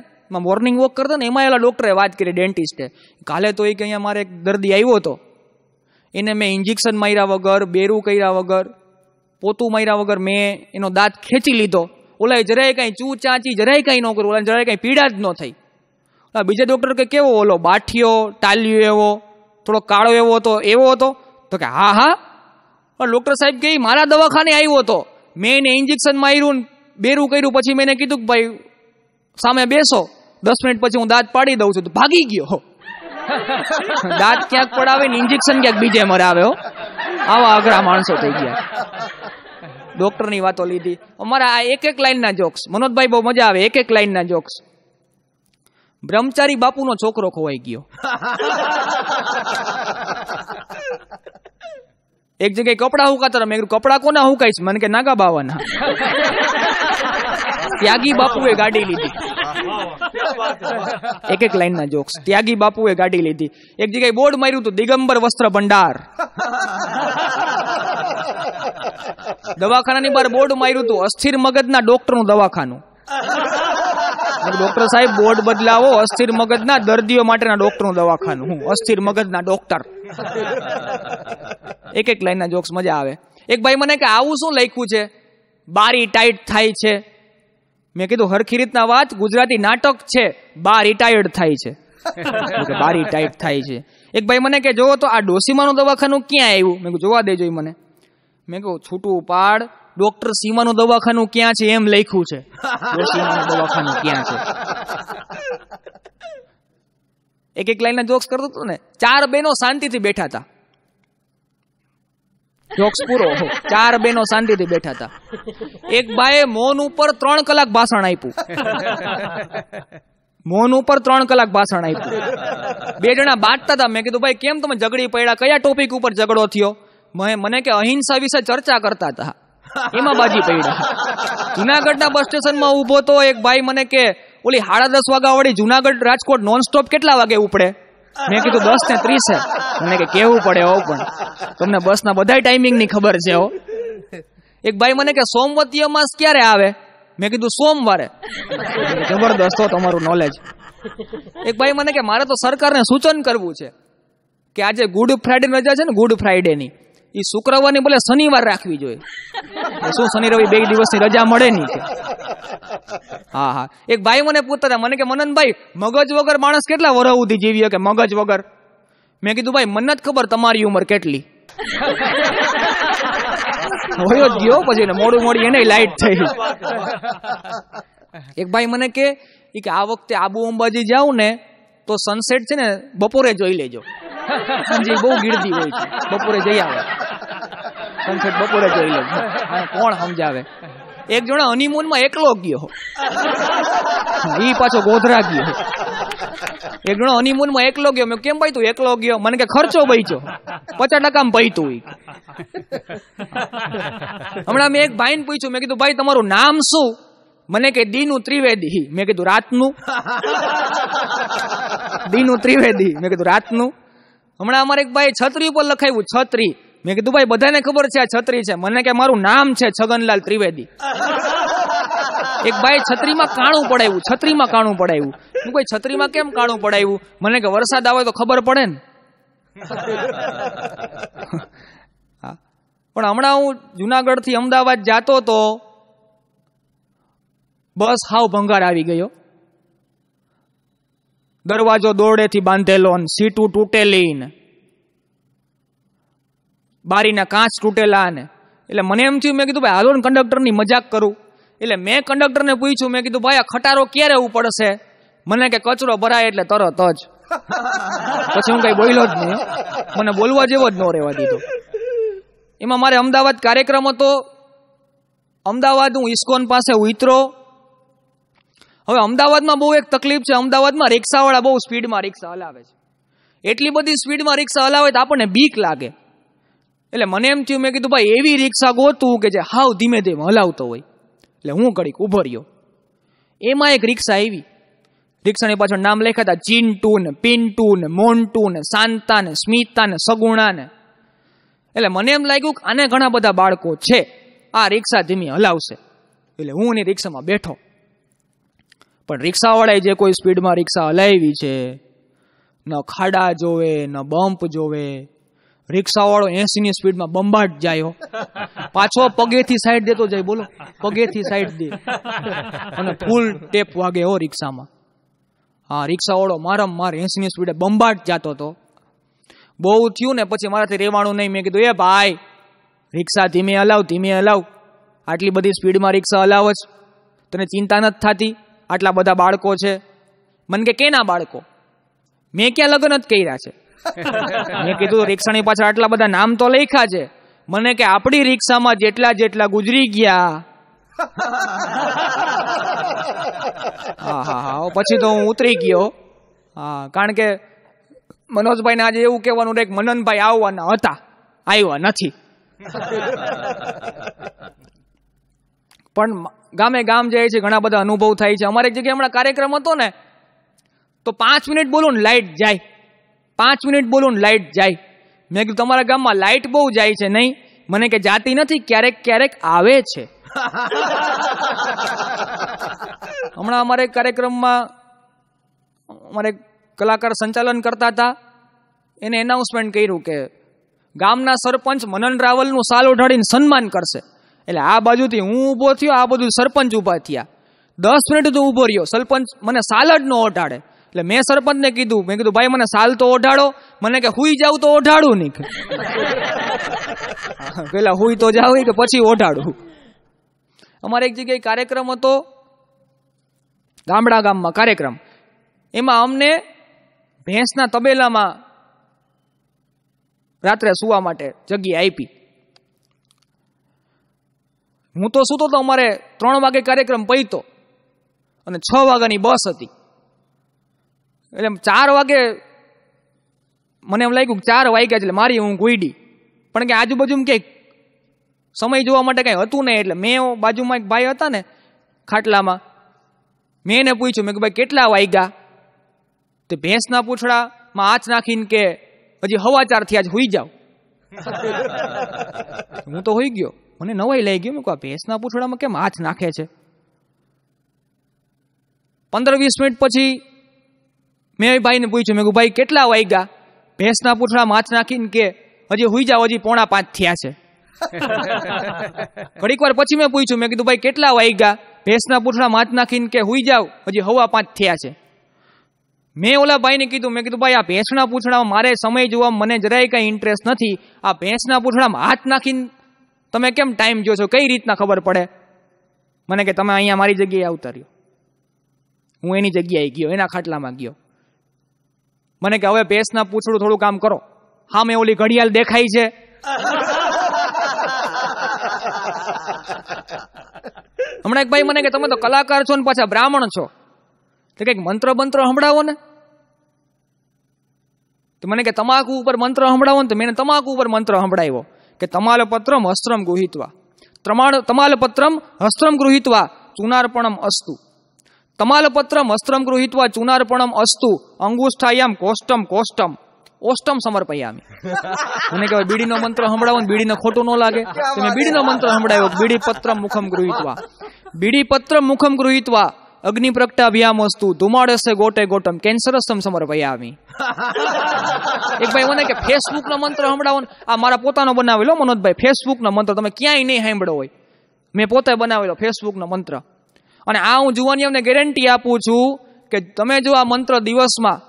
મોર્નિંગ વોક કરતા ને એમાં એલા ડૉક્ટરે વાત કરી ડેન્ટિસ્ટે કાલે તો એ કે અહીંયા મારે એક દર્દી આવ્યો હતો એને મેં ઇન્જેક્શન માર્યા વગર બેરું કર્યા વગર પોતું માર્યા વગર મેં એનો દાંત ખેંચી લીધો ઓલા જરાય કાંઈ ચૂ ચાંચી જરાય કાંઈ ન કરું ઓલા જરાય કાંઈ પીડા જ ન થઈ ઓલા બીજા ડૉક્ટર કે કેવો ઓલો બાઠિયો ટાલિયો એવો થોડો કાળો એવો હતો એવો હતો તો કે હા હા પણ ડૉક્ટર સાહેબ કે મારા દવાખાને આવ્યો હતો મેં એને ઇન્જેક્શન માર્યું બેરું કર્યું પછી મેં એને કીધું કે ભાઈ સામે બેસો દસ મિનિટ પછી હું દાંત પાડી દઉં છું તો ભાગી ગયો દાંત ક્યાંક પડાવે ઇન્જેક્શન ક્યાંક બીજે મરાવે હો આવા અઘરા માણસો થઈ ગયા ડોક્ટરની વાતો લીધી અમારા આ એક એક લાઈનના જોક્સ મનોજભાઈ બહુ મજા આવે એક એક લાઈનના જોક્સ બ્રહ્મચારી બાપુનો છોકરો ખોવાઈ ગયો એક જગ્યાએ કપડાં હુકાતા મેં કીધું કપડા કોના હુકાઈશ મને કે નાગા બાવાના ત્યાગી બાપુએ ગાડી લીધી એક એક લાઈન ના જોક્સ ત્યાગી બાપુએ ગાડી લીધી એક જગ્યાએ બોર્ડ માર્યું હતું દિગંબર વસ્ત્ર ભંડાર દવાખાનાની બહાર બોર્ડ માર્યું હતું અસ્થિર મગજ ના ડોક્ટર નું દવાખાનું ડોક્ટર સાહેબ બોર્ડ બદલાવો અસ્થિર મગજના દર્દીઓ માટેના ડોક્ટર નું દવાખાનું હું અસ્થિર મગજના ડોક્ટર એક એક લાઈનના જોક્સ મજા આવે એક ભાઈ મને કે આવું શું લખ્યું છે બારી ટાઈટ થાય છે મેં કીધું હરખી રીતના વાત ગુજરાતી નાટક છે બા રિટાયર્ડ થાય છે બા રિટાયર્ડ થાય છે એક ભાઈ મને કે જોવો તો આ ડોસીમાનું દવાખાનું ક્યાં આવ્યું મેં જોવા દેજો મને મેં કહું છૂટું પાડ ડોક્ટર સીમાનું દવાખાનું ક્યાં છે એમ લખ્યું છે ડોસીમાનું દવાખાનું ક્યાં છે એક એક લાઈનના જોક્સ કરતો હતો ને ચાર બહેનો શાંતિથી બેઠા હતા જોક્સ પૂરો ચાર બેનો શાંતિથી બેઠા હતા એક બાએ મોન ઉપર ત્રણ કલાક ભાષણ આપ્યું મોન ઉપર ત્રણ કલાક ભાષણ આપ્યું બે જણા બાટતા હતા મેં કીધું ભાઈ કેમ તમે ઝઘડી પડ્યા કયા ટોપિક ઉપર ઝઘડો થયો મેં મને કે અહિંસા વિશે ચર્ચા કરતા હતા એમાં બાજી પડ્યા જુનાગઢના બસ સ્ટેશનમાં ઊભો તો એક ભાઈ મને કે ઓલી સાડા દસ વાગ્યા વળી જુનાગઢ રાજકોટ નોન સ્ટોપ કેટલા વાગે ઉપડે મેં કીધું દસ ને ત્રીસ છે મને કે કેવું પડે હો પણ તમને બસ ના બધા ટાઈમિંગ ની ખબર છે હો એક ભાઈ મને કે સોમવતી અમાસ ક્યારે આવે મેં કીધું સોમવારે જબરદસ્ત તમારું નોલેજ એક ભાઈ મને કે મારે તો સરકારને સૂચન કરવું છે કે આજે ગુડ ફ્રાઈડે રજા છે ને ગુડ ફ્રાઈડે ની એ શુક્રવારની બોલે શનિવાર રાખવી જોઈએ શું શનિ રવિ બે દિવસની રજા મળે નહીં હા હા એક ભાઈ મને પૂછતા મને કે મનનભાઈ મગજ વગર માણસ કેટલા વરહ સુધી જીવી શકે મગજ વગર મેં કીધું ભાઈ મને જ ખબર તમારી ઉંમર કેટલી હોયો જ ગયો પછી મોડું મોડી એને લાઈટ થઈ એક ભાઈ મને કે કે આ વખતે આબુ અંબાજી જાઉં ને તો સનસેટ છે ને બપોરે જોઈ લેજો સંજય બહુ ગીરદી હોય છે બપોરે જઈ આવે સનસેટ બપોરે જોઈ લે કોણ સમજાવે એક જણા હનીમૂનમાં એકલો ગયો એ પાછો ગોધરા ગયો એક જણો હનીમૂનમાં એકલો ગયો મેં કેમ ભાઈ તું એકલો ગયો મને કે ખર્ચો બચ્યો પચાસ ટકામાં ભાઈ તું હમણાં મેં એક ભાઈને પૂછ્યું મેં કીધું ભાઈ તમારું નામ શું મને કે દીનું ત્રિવેદી મેં કીધું રાતનું દીનું ત્રિવેદી મેં કીધું રાતનું હમણાં અમારે એક ભાઈ છત્રી ઉપર લખાવ્યું છત્રી મેં કીધું ભાઈ બધાને ખબર છે આ છત્રી છે મને કે મારું નામ છે છગનલાલ ત્રિવેદી એક ભાઈ છત્રીમાં કાણું પડાવ્યું છત્રીમાં કાણું પડાવ્યું હું કોઈ છત્રીમાં કેમ કાણું પડાવ્યું મને કે વરસાદ આવે તો ખબર પડે ને પણ હમણાં હું જુનાગઢથી અમદાવાદ જાતો તો બસ હાવ ભંગાર આવી ગયો દરવાજો દોરડેથી બાંધેલો ને સીટું તૂટેલી ને બારીના કાચ તૂટેલા ને એટલે મને એમ થયું મેં કીધું ભાઈ હાલો ને કંડક્ટરની મજાક કરું એટલે મેં કંડક્ટરને પૂછ્યું મેં કીધું ભાઈ આ ખટારો ક્યારે ઉપડશે મને કે કચરો ભરાય એટલે તરત જ પછી હું કઈ બોલ્યો જ નહીં મને બોલવા જેવો જ ન રહેવા દીધો એમાં મારે અમદાવાદ કાર્યક્રમ હતો અમદાવાદ હું ઇસ્કોન પાસે ઉતરો હવે અમદાવાદમાં બહુ એક તકલીફ છે અમદાવાદમાં રિક્ષાવાળા બહુ સ્પીડમાં રિક્ષા હલાવે છે એટલી બધી સ્પીડમાં રિક્ષા હલાવે તો આપણને બીક લાગે એટલે મને એમ થયું મેં કીધું ભાઈ એવી રિક્ષા ગોતું કે જે હાવ ધીમે ધીમે હલાવતો હોય એટલે હું ઘડીક ઉભો રહ્યો એમાં એક રિક્ષા આવી રિક્ષાની પાછળ નામ લખ્યા હતા ચિન્ટુ ને પિન્ટુ ને મોન્ટુ ને શાંતા ને સ્મિતા ને સગુણા ને એટલે મને એમ લાગ્યું કે આને ઘણા બધા બાળકો છે આ રિક્ષા ધીમી હલાવશે એટલે હું એની રિક્ષામાં બેઠો પણ રિક્ષાવાળાએ જે કોઈ સ્પીડમાં રિક્ષા હલાવી છે ન ખાડા જોવે ન બમ્પ જોવે રિક્ષાવાળો એસીની સ્પીડમાં બંબાટ જાયો પાછો પગેથી સાઈડ દેતો જાય બોલો પગેથી સાઈડ દે અને ફૂલ ટેપ વાગે હો રિક્ષામાં હા રિક્ષાવાળો મારમમાર એસીની સ્પીડે બંબાટ જતો હતો બહુ થયું ને પછી મારાથી રેવાણું નહીં મેં કીધું એ ભાઈ રિક્ષા ધીમે હલાવ ધીમે હલાવ આટલી બધી સ્પીડમાં રિક્ષા હલાવ જ તને ચિંતા નથી થતી આટલા બધા બાળકો છે મને કે કેના બાળકો મેં ક્યાં લગ્ન જ કર્યા છે મેં કીધું રિક્ષાની પાછળ આટલા બધા નામ તો લખ્યા છે મને કે આપણી રિક્ષામાં જેટલા જેટલા ગુજરી ગયા હા હા હા પછી તો હું ઉતરી ગયો હા કારણ કે મનોજભાઈને આજે એવું કહેવાનું રહે કે મનનભાઈ આવવાના હતા આવ્યા નથી પણ ગામે ગામ જાય છે ઘણા બધા અનુભવ થાય છે અમારે એક જગ્યાએ હમણાં કાર્યક્રમ હતો ને તો પાંચ મિનિટ બોલો ને લાઇટ જાય પાંચ મિનિટ બોલો ને લાઇટ જાય મેં કીધું તમારા ગામમાં લાઇટ બહુ જાય છે નહીં મને કે જાતી નથી ક્યારેક ક્યારેક આવે છે હમણાં અમારે કાર્યક્રમમાં અમારે કલાકાર સંચાલન કરતા હતા એને એનાઉન્સમેન્ટ કર્યું કે ગામના સરપંચ મનન રાવલનું સાલ ઓઢાડીને સન્માન કરશે એટલે આ બાજુથી હું ઊભો થયો આ બધું સરપંચ ઊભા થયા દસ મિનિટ તો ઊભો રહ્યો સરપંચ મને સાલ જ ન ઓઢાડે એટલે મેં સરપંચને કીધું મેં કીધું ભાઈ મને સાલ તો ઓઢાડો મને કે હુઈ જાવ તો ઓઢાડું નહીં પેલા હુઈ તો જાવ કે પછી ઓઢાડું અમારે એક જગ્યાએ કાર્યક્રમ હતો ગામડા ગામમાં કાર્યક્રમ એમાં અમને ભેંસના તબેલામાં રાત્રે સુવા માટે જગ્યા આપી હું તો સૂતો હતો અમારે ત્રણ વાગે કાર્યક્રમ પૈતો અને છ વાગ્યાની બસ હતી એટલે ચાર વાગે મને એમ લાગ્યું ચાર વાગ્યા એટલે મારી હું ગુઈડી પણ કે આજુબાજુમાં ક્યાંક સમય જોવા માટે કાંઈ હતું નહીં એટલે મેં બાજુમાં એક ભાઈ હતા ને ખાટલામાં મેં એને પૂછ્યું મેં કે ભાઈ કેટલા વાગ્યા તે ભેંસના પૂછડામાં આંચ નાખીને કે હજી હવા ચારથી આજ હોઈ જાવ હું તો હોઈ ગયો મને નવાઈ લઈ ગયું કે ભેંસના પૂંછડામાં કેમ હાથ નાખે છે પંદર વીસ મિનિટ પછી મેં ભાઈને પૂછ્યું મેં કહું ભાઈ કેટલા વાગ્યા ભેંસના પૂછડામાં હાથ નાખીને કે હજી હુઈ જાઓ હજી પોણા પાંચ થયા છે ઘડીક વાર પછી મેં પૂછ્યું મેં કીધું ભાઈ કેટલા વાગ્યા ભેંસના પૂંછડામાં હાથ નાખીને કે હુઈ જાઓ હજી હવા પાંચ થયા છે મેં ઓલા ભાઈને કીધું મેં કીધું ભાઈ આ ભેંસના પૂછડામાં મારે સમય જોવા મને જરાય કાંઈ ઇન્ટરેસ્ટ નથી આ ભેંસના પૂછડામાં હાથ નાખીને તમે કેમ ટાઈમ જોશો કઈ રીતના ખબર પડે મને કે તમે અહીંયા મારી જગ્યાએ અવતર્યો હું એની જગ્યાએ ગયો એના ખાટલામાં ગયો મને કે હવે ભેંસના પૂછડું થોડું કામ કરો હા મેં ઓલી ઘડિયાળ દેખાય છે હમણાં એક ભાઈ મને કે તમે તો કલાકાર છો ને પાછા બ્રાહ્મણ છો તો કંઈક મંત્ર મંત્ર સંભળાવો ને તો મને કે તમાકુ ઉપર મંત્ર સંભળાવો ને તો મેં તમાકુ ઉપર મંત્ર સંભળાવ્યો કે તમાલપત્રમ હસ્ત્રમ ગૃહિત્વા પ્રમાણ તમાલપત્રમ હસ્ત્રમ ગૃહિત્વા ચુનાર્પણમ અસ્તુ તમાલપત્રમ હસ્ત્રમ ગૃહિત્વા ચુનાર્પણમ અસ્તુ અંગુષ્ઠાયામ કોષ્ટમ કોષ્ટમ ઓષ્ટમ સમર્પયામી મને કહેવાય બીડીનો મંત્ર સંભળાવો ને બીડીને ખોટું ન લાગે તો મેં બીડીનો મંત્ર સંભળાવ્યો બીડી પત્રમ મુખમ ગૃહિત્વા બીડી પત્રમ મુખમ ગૃહિતવા અગ્નિ પ્રગટાભ્યામસ્તુ ધુમાડેસે ગોટે ગોટમ કેન્સરસમ સમર્પયામી એક ભાઈ મને કે ફેસબુક નો મંત્ર હમણાં આ મારા પોતાનો બનાવેલો મનોજભાઈ ફેસબુક નો મંત્ર તમે ક્યાંય નહીં સાંભળો હોય મેં પોતે બનાવેલો ફેસબુક નો મંત્ર અને આ હું જુવાની અમને ગેરંટી આપું છું કે તમે જો આ મંત્ર દિવસમાં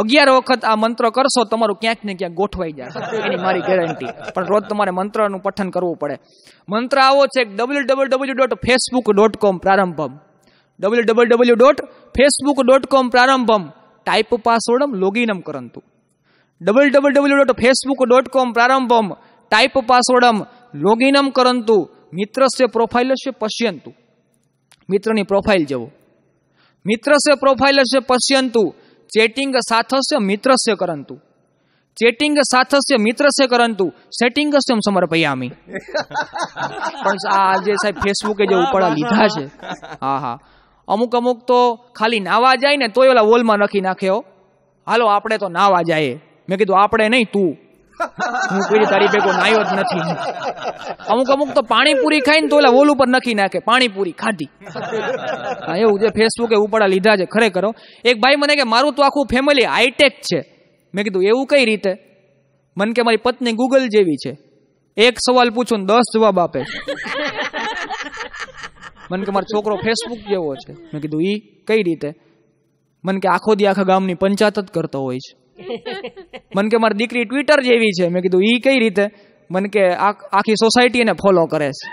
અગિયાર વખત આ મંત્ર કરશો તમારું ક્યાંક ને ક્યાંક ગોઠવાઈ જાય એની મારી ગેરંટી પણ રોજ તમારે મંત્રનું પઠન કરવું પડે મંત્ર આવો છે W W W dot Facebook dot com પ્રારંભમ W W W dot Facebook dot com ప్రారంభం టైప్ పాస్వర్డ్ లోగినం కరంతు W W W dot Facebook dot com ప్రారంభం టైప్ పాస్వర్డ్ લોગિનમ કરંતુ મિત્રસ્ય પ્રોફાઇલસ્ય પશ્યંતુ મિત્રની પ્રોફાઇલ જવો મિત્રસ્ય પ્રોફાઇલસ્ય પશ્યંતુ ચેટિંગ સાથસ્ય મિત્રસ્ય કરંતુ ચેટિંગ સાથસ્ય મિત્રસ્ય કરંતુ સેટિંગસ્યમ સમર્પયામી પણ આ જે સાહેબ ફેસબુકે જે ઉપાડા લીધા છે હા હા અમુક અમુક તો ખાલી નાવા જાય ને તોય ઓલા વોલમાં નખી નાખ્યો હાલો આપણે તો નાવા જાય મેં કીધું આપણે નહીં તું હું કોઈ તારી ભેગો નાયો જ નથી અમુક અમુક તો પાણીપુરી ખાઈને તો ઓલા વોલ ઉપર નખી નાખે પાણીપુરી ખાધી એવું જે ફેસબુકે ઉપાડા લીધા છે ખરેખર એક ભાઈ મને કે મારું તો આખું ફેમિલી હાઈટેક છે મેં કીધું એવું કઈ રીતે મન કે મારી પત્ની ગૂગલ જેવી છે એક સવાલ પૂછું ને દસ જવાબ આપે મને કે મારો છોકરો ફેસબુક જેવો છે મેં કીધું ઈ કઈ રીતે મને કે આખો દી આખા ગામની પંચાયત જ કરતો હોય છે મને કે મારી દીકરી ટ્વિટર જેવી છે મેં કીધું ઈ કઈ રીતે મને કે આખી સોસાયટી એને ફોલો કરે છે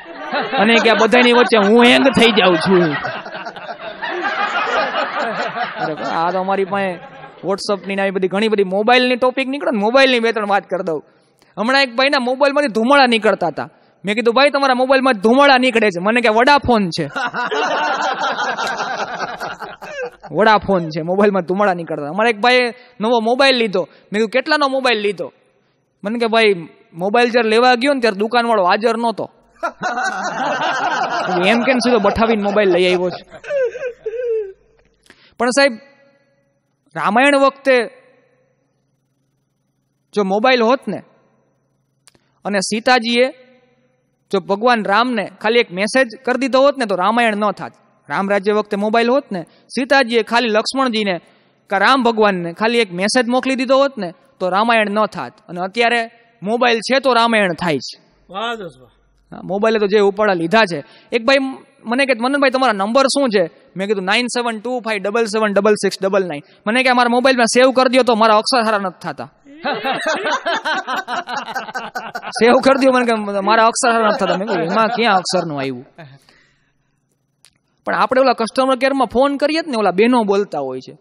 અને કે બધાની વચ્ચે હું હેંગ થઈ જાઉં છું આ તો અમારી પાસે ની આવી બધી ઘણી બધી મોબાઈલની ટોપિક નીકળે ને મોબાઈલની બે ત્રણ વાત કરી દઉં હમણાં એક ભાઈના મોબાઈલમાંથી ધુમાડા નીકળતા હતા મેં કીધું ભાઈ તમારા મોબાઈલમાં ધુમાડા નીકળે છે મને કે વડાફોન છે વડાફોન છે મોબાઈલમાં ધુમાડા નીકળતા અમારે એક ભાઈ નવો મોબાઈલ લીધો મેં કીધું કેટલાનો મોબાઈલ લીધો મને કે ભાઈ મોબાઈલ જ્યારે લેવા ગયો ને ત્યારે દુકાનવાળો હાજર નહોતો એમ કેમ સીધો બઠાવીને મોબાઈલ લઈ આવ્યો છે પણ સાહેબ રામાયણ વખતે જો મોબાઈલ હોત ને અને સીતાજીએ જો ભગવાન રામને ખાલી એક મેસેજ કરી દીધો હોત ને તો રામાયણ ન થાત રામ રાજ્ય વખતે મોબાઈલ હોત ને સીતાજીએ ખાલી લક્ષ્મણજીને કે રામ ભગવાનને ખાલી એક મેસેજ મોકલી દીધો હોત ને તો રામાયણ ન થાત અને અત્યારે મોબાઈલ છે તો રામાયણ થાય છે મોબાઈલે તો જે ઉપાડા લીધા છે એક ભાઈ મને કે મનનભાઈ તમારા નંબર શું છે મેં કીધું nine seven two five double seven double six double nine મને કે મારા મોબાઈલમાં સેવ કરી દો તો મારા અક્ષર સારા નથી થતા સેવ કરી દો મને કે મારા અક્ષર નથી થતા મેં એમાં ક્યાં અક્ષરનું આવ્યું પણ આપણે ઓલા કસ્ટમર કેરમાં ફોન કરીએ ને ઓલા બહેનો બોલતા હોય છે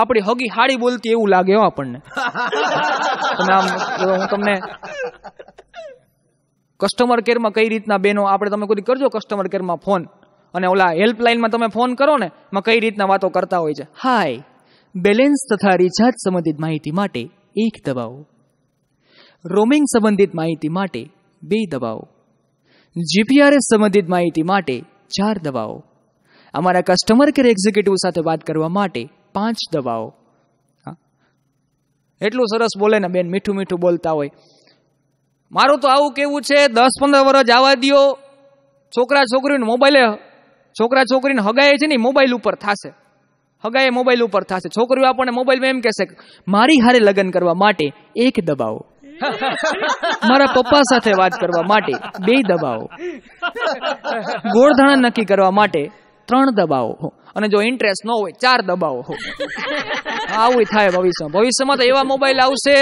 આપણી હગી હાડી બોલતી એવું લાગે હો આપણને તમે આમ હું તમને કસ્ટમર કેરમાં કઈ રીતના બેનો આપણે તમે કોઈ કરજો કસ્ટમર કેરમાં ફોન અને ઓલા હેલ્પલાઇનમાં તમે ફોન કરો ને એમાં કઈ રીતના વાતો કરતા હોય છે હાય બેલેન્સ તથા રિચાર્જ સંબંધિત માહિતી માટે એક દબાવો રોમિંગ સંબંધિત માહિતી માટે બે દબાવો જીપીઆરએસ સંબંધિત માહિતી માટે ચાર દવાઓ અમારા કસ્ટમર કેર એક્ઝિક્યુટિવ સાથે વાત કરવા માટે પાંચ દબાવો એટલું સરસ બોલે ને બેન મીઠું મીઠું બોલતા હોય મારું તો આવું કેવું છે દસ પંદર વર્ષ આવવા દો છોકરા છોકરીઓને મોબાઈલે છોકરા છોકરીને હગાય છે ને મોબાઈલ ઉપર થશે હગા એ મોબાઈલ ઉપર થશે છોકરીઓ આપણને મોબાઈલમાં એમ કહેશે મારી હારે લગ્ન કરવા માટે એક દબાવો મારા પપ્પા સાથે વાત કરવા માટે બે દબાવો ગોળધાણા નક્કી કરવા માટે ત્રણ દબાવો અને જો ઇન્ટરેસ્ટ ન હોય ચાર દબાવો આવું થાય ભવિષ્યમાં ભવિષ્યમાં તો એવા મોબાઈલ આવશે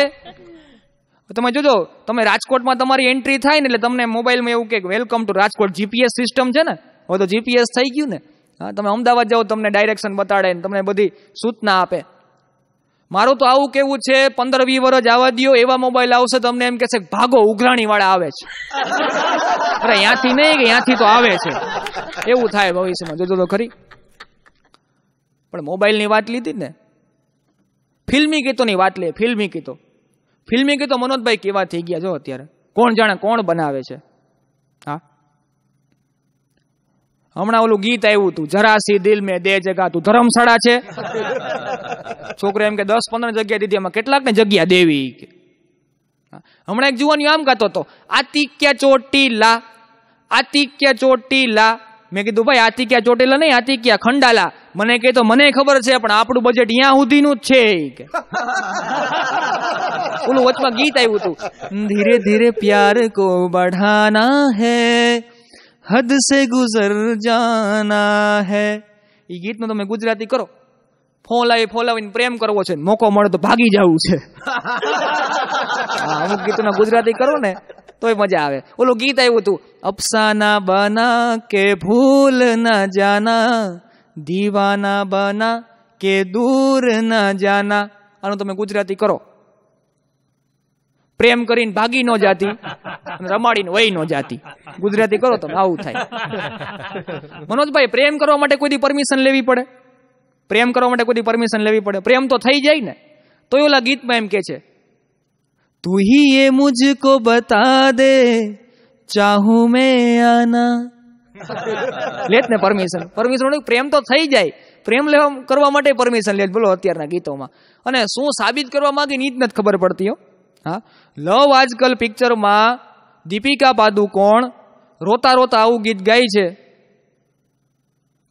તમે જોજો તમે રાજકોટમાં તમારી એન્ટ્રી થાય ને એટલે તમને મોબાઈલમાં એવું કે welcome to Rajkot GPS system છે ને હવે તો જીપીએસ થઈ ગયું ને હા તમે અમદાવાદ જાઓ તમને ડાયરેક્શન બતાડે તમને બધી સૂચના આપે મારું તો આવું કેવું છે પંદર વી વર્ષ આવવા દો એવા મોબાઈલ આવશે તમને એમ કહેશે ભાગો ઉઘરાણી વાળા આવે છે અરે ત્યાંથી નહીં કે ત્યાંથી તો આવે છે એવું થાય ભવિષ્યમાં જોજો તો ખરી પણ મોબાઈલની વાત લીધી ને ફિલ્મી ગીતોની વાત લે ફિલ્મી ગીતો ફિલ્મી ગીતો મનોજભાઈ કેવા થઈ ગયા જો અત્યારે કોણ જાણે કોણ બનાવે છે હા હમણાં ઓલું ગીત આવ્યું તું જરાસી દિલ મેં દે જગા તું ધર્મશાળા છે છોકરા એમ કે દસ પંદર જગ્યા દીધી એમાં કેટલાક ને જગ્યા દેવી હમણાં એક જુવાની આમ ગાતો હતો આતિક્ય ચોટીલા આતિક્ય ચોટીલા મેં કીધું ભાઈ આતિક્યા ચોટીલા નહીં આતિક્યા ખંડાલા મને કહે તો મને ખબર છે પણ આપણું બજેટ અહીંયા સુધીનું જ છે ઓલું વચમાં ગીત આવ્યું હતું ધીરે ધીરે પ્યાર કો બઢાના હૈ હદ સે ગુજર જાના હે એ ગીતમાં તમે ગુજરાતી કરો ફોલાવી ફોલાવીને પ્રેમ કરવો છે મોકો મળે તો ભાગી જવું છે અમુક ગીતોના ગુજરાતી કરો ને તોય મજા આવે ઓલું ગીત આવ્યું હતું અપસાના બના કે ભૂલ ના જાના દીવાના બના કે દૂર ના જાના આનું તમે ગુજરાતી કરો પ્રેમ કરીને ભાગી ન જાતી રમાડીને વહી ન જાતી ગુજરાતી કરો તમે આવું થાય મનોજભાઈ પ્રેમ કરવા માટે કોઈ પરમિશન લેવી પડે પ્રેમ કરવા માટે કોઈ પરમિશન લેવી પડે પ્રેમ તો થઈ જાય ને તો ઓલા ગીતમાં એમ કે છે તું હી એ મુજકો બતા દે ચાહું મેં આના લેત ને પરમિશન પરમિશન પ્રેમ તો થઈ જાય પ્રેમ લેવા કરવા માટે પરમિશન લે બોલો અત્યારના ગીતોમાં અને શું સાબિત કરવા માંગે એ જ નથી ખબર પડતી હો હા લવ આજકાલ પિક્ચરમાં દીપિકા પાદુકોણ રોતા રોતા આવું ગીત ગાય છે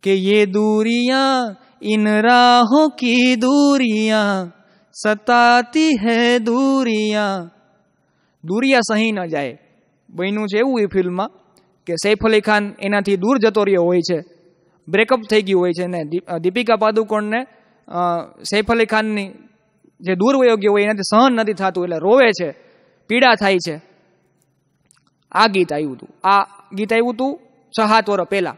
કે યે દુરિયા ઇન રાહો કી દૂરિયા સતાતી હે દૂરિયા દૂરિયા સહી ન જાય બન્યું છે એવું એ ફિલ્મમાં કે સૈફ અલી ખાન એનાથી દૂર જતો રહ્યો હોય છે બ્રેકઅપ થઈ ગયું હોય છે ને દીપિકા પાદુકોણને સૈફ અલી ખાનની જે દુર્વયોગ્ય હોય એનાથી સહન નથી થતું એટલે રોવે છે પીડા થાય છે આ ગીત આવ્યું હતું આ ગીત આવ્યું હતું છ સાત વર્ષ પહેલાં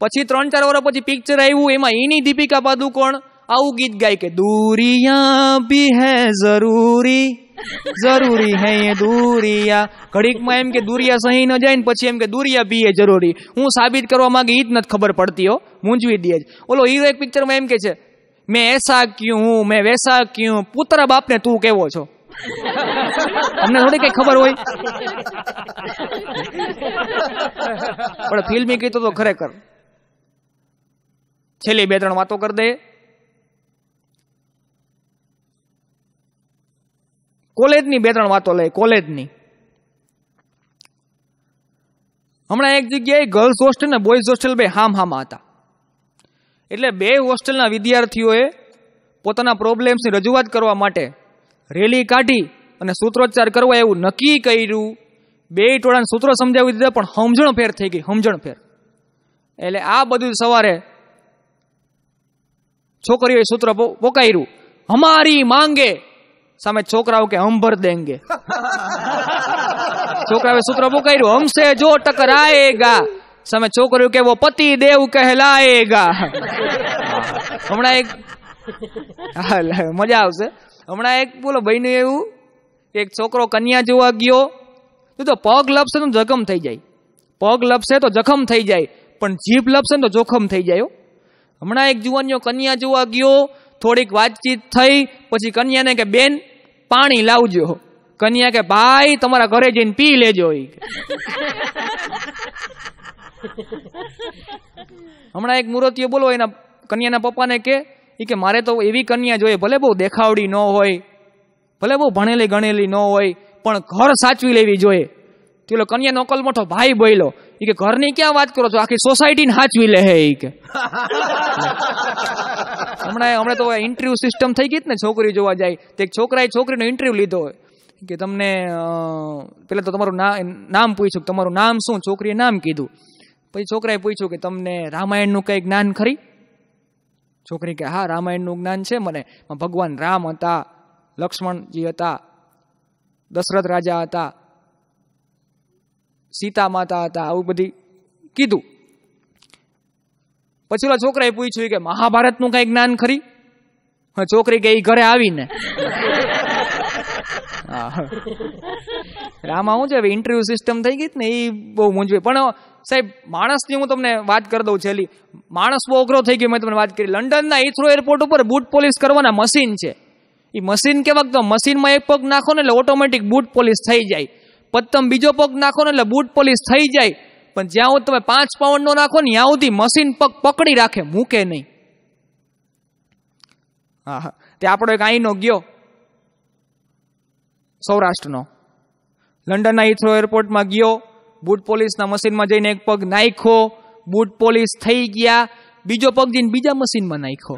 પછી ત્રણ ચાર વર્ષ પછી પિક્ચર આવ્યું એમાં એની દીપિકા પાદુકોણ આવું ગીત ગાય કે દૂરિયા ભી હે જરૂરી જરૂરી હે એ દૂરિયા ઘડીકમાં એમ કે દુરિયા સહી ન જાય ને પછી એમ કે દુરિયા બી એ જરૂરી હું સાબિત કરવા માંગે એ જ નથી ખબર પડતી હો મૂંઝવી દે જ ઓલો હીરો એક પિક્ચરમાં એમ કે છે મેં એસા ક્યું મેં વેસા ક્યું પુત્ર બાપ ને તું કેવો છો અમને થોડી કઈ ખબર હોય પણ ફિલ્મી કીધું તો ખરેખર છેલ્લી બે ત્રણ વાતો કરી દે કોલેજની બે ત્રણ વાતો લઈ કોલેજની હમણાં એક જગ્યાએ ગર્લ્સ હોસ્ટેલ ને બોયઝ હોસ્ટેલ બે હામ હામા હતા એટલે બે હોસ્ટેલના વિદ્યાર્થીઓએ પોતાના પ્રોબ્લેમ્સની રજૂઆત કરવા માટે રેલી કાઢી અને સૂત્રોચ્ચાર કરવા એવું નક્કી કર્યું બે ટોળાને સૂત્રો સમજાવી દીધા પણ સમજણ ફેર થઈ ગઈ સમજણ ફેર એટલે આ બધું સવારે છોકરીઓએ સૂત્ર પોકાર્યું અમારી માંગે સામે છોકરાઓ કે હમ ભર દેંગે છોકરાઓએ સૂત્ર પોકાર્યું હમશે જો ટકરાયેગા સામે છોકરીઓ કે વો પતિ દેવ કહેલાયેગા હમણાં એક મજા આવશે હમણાં એક બોલો ભાઈનું એવું કે એક છોકરો કન્યા જોવા ગયો તું તો પગ લપસે તો જખમ થઈ જાય પગ લપસે તો જખમ થઈ જાય પણ જીભ લપસે તો જોખમ થઈ જાય હમણાં એક જુવાનીઓ કન્યા જોવા ગયો થોડીક વાતચીત થઈ પછી કન્યાને કે બેન પાણી લાવજો કન્યા કે ભાઈ તમારા ઘરે જઈને પી લેજો હમણાં એક મૂર્તિઓ બોલો એના કન્યાના પપ્પાને કે એ કે મારે તો એવી કન્યા જોઈએ ભલે બહુ દેખાવડી ન હોય ભલે બહુ ભણેલી ગણેલી ન હોય પણ ઘર સાચવી લેવી જોઈએ પેલો કન્યા નોકલ મોટો ભાઈ બોલ્યો એ કે ઘરની ક્યાં વાત કરો છો આખી સોસાયટી ને હાચવી લે હે કે હમણાં હમણાં તો ઇન્ટરવ્યુ સિસ્ટમ થઈ ગઈ ને છોકરી જોવા જાય તો એક છોકરાએ છોકરીનો ઇન્ટરવ્યુ લીધો હોય કે તમને પેલા તો તમારું નામ પૂછ્યું તમારું નામ શું છોકરીએ નામ કીધું પછી છોકરાએ પૂછ્યું કે તમને રામાયણનું કંઈ જ્ઞાન ખરી છોકરી કે હા રામાયણનું જ્ઞાન છે મને ભગવાન રામ હતા લક્ષ્મણજી હતા દશરથ રાજા હતા સીતા માતા હતા આવું બધી કીધું પછી ઓલા છોકરાએ પૂછ્યું કે મહાભારતનું કઈ જ્ઞાન ખરી છોકરી કે એ ઘરે આવીને હા એટલે આમાં શું છે હવે ઇન્ટરવ્યુ સિસ્ટમ થઈ ગઈ ને એ બહુ મૂંઝવે પણ સાહેબ માણસની હું તમને વાત કરી દઉં છેલ્લી માણસ બહુ અઘરો થઈ ગયો મેં તમને વાત કરી લંડનના હિથ્રો એરપોર્ટ ઉપર બૂટ પોલીસ કરવાના મશીન છે એ મશીન કેવા તો મશીનમાં એક પગ નાખો ને એટલે ઓટોમેટિક બૂટ પોલીસ થઈ જાય પત્તમ બીજો પગ નાખો ને એટલે બૂટ પોલીસ થઈ જાય પણ જ્યાં તમે પાંચ પાઉન્ડનો નાખો ને ત્યાં સુધી મશીન પગ પકડી રાખે મૂકે નહીં હા હા તે આપણો એક અહીંનો ગયો સૌરાષ્ટ્રનો લંડનના હિથ્રો એરપોર્ટમાં ગયો બુટ પોલીસના મશીનમાં જઈને એક પગ નાખ્યો બુટ પોલીસ થઈ ગયા બીજો પગ જઈને બીજા મશીનમાં નાખ્યો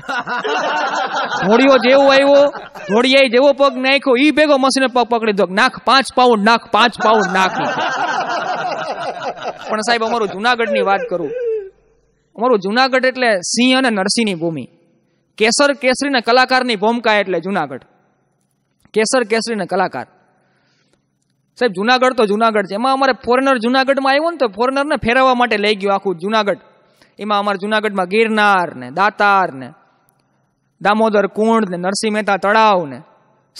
ઘોડીઓ જેવો આવ્યો ઘોડીએ જેવો પગ નાખ્યો એ ભેગો મશીને પગ પકડી દો નાખ પાંચ પાઉન્ડ નાખ પાંચ પાઉન્ડ નાખ પણ સાહેબ અમારું જુનાગઢની વાત કરું અમારું જુનાગઢ એટલે સિંહ અને નરસિંહની ભૂમિ કેસર કેસરી ને કલાકારની ભૂમિકા એટલે જુનાગઢ કેસર કેસરી ને કલાકાર સાહેબ જુનાગઢ તો જુનાગઢ છે એમાં અમારે ફોરેનર જુનાગઢમાં આવ્યો ને તો ફોરેનરને ફેરવવા માટે લઈ ગયો આખું જુનાગઢ એમાં અમારા જુનાગઢમાં ગિરનાર ને દાતાર ને દામોદર કુંડ ને નરસિંહ મહેતા તળાવ ને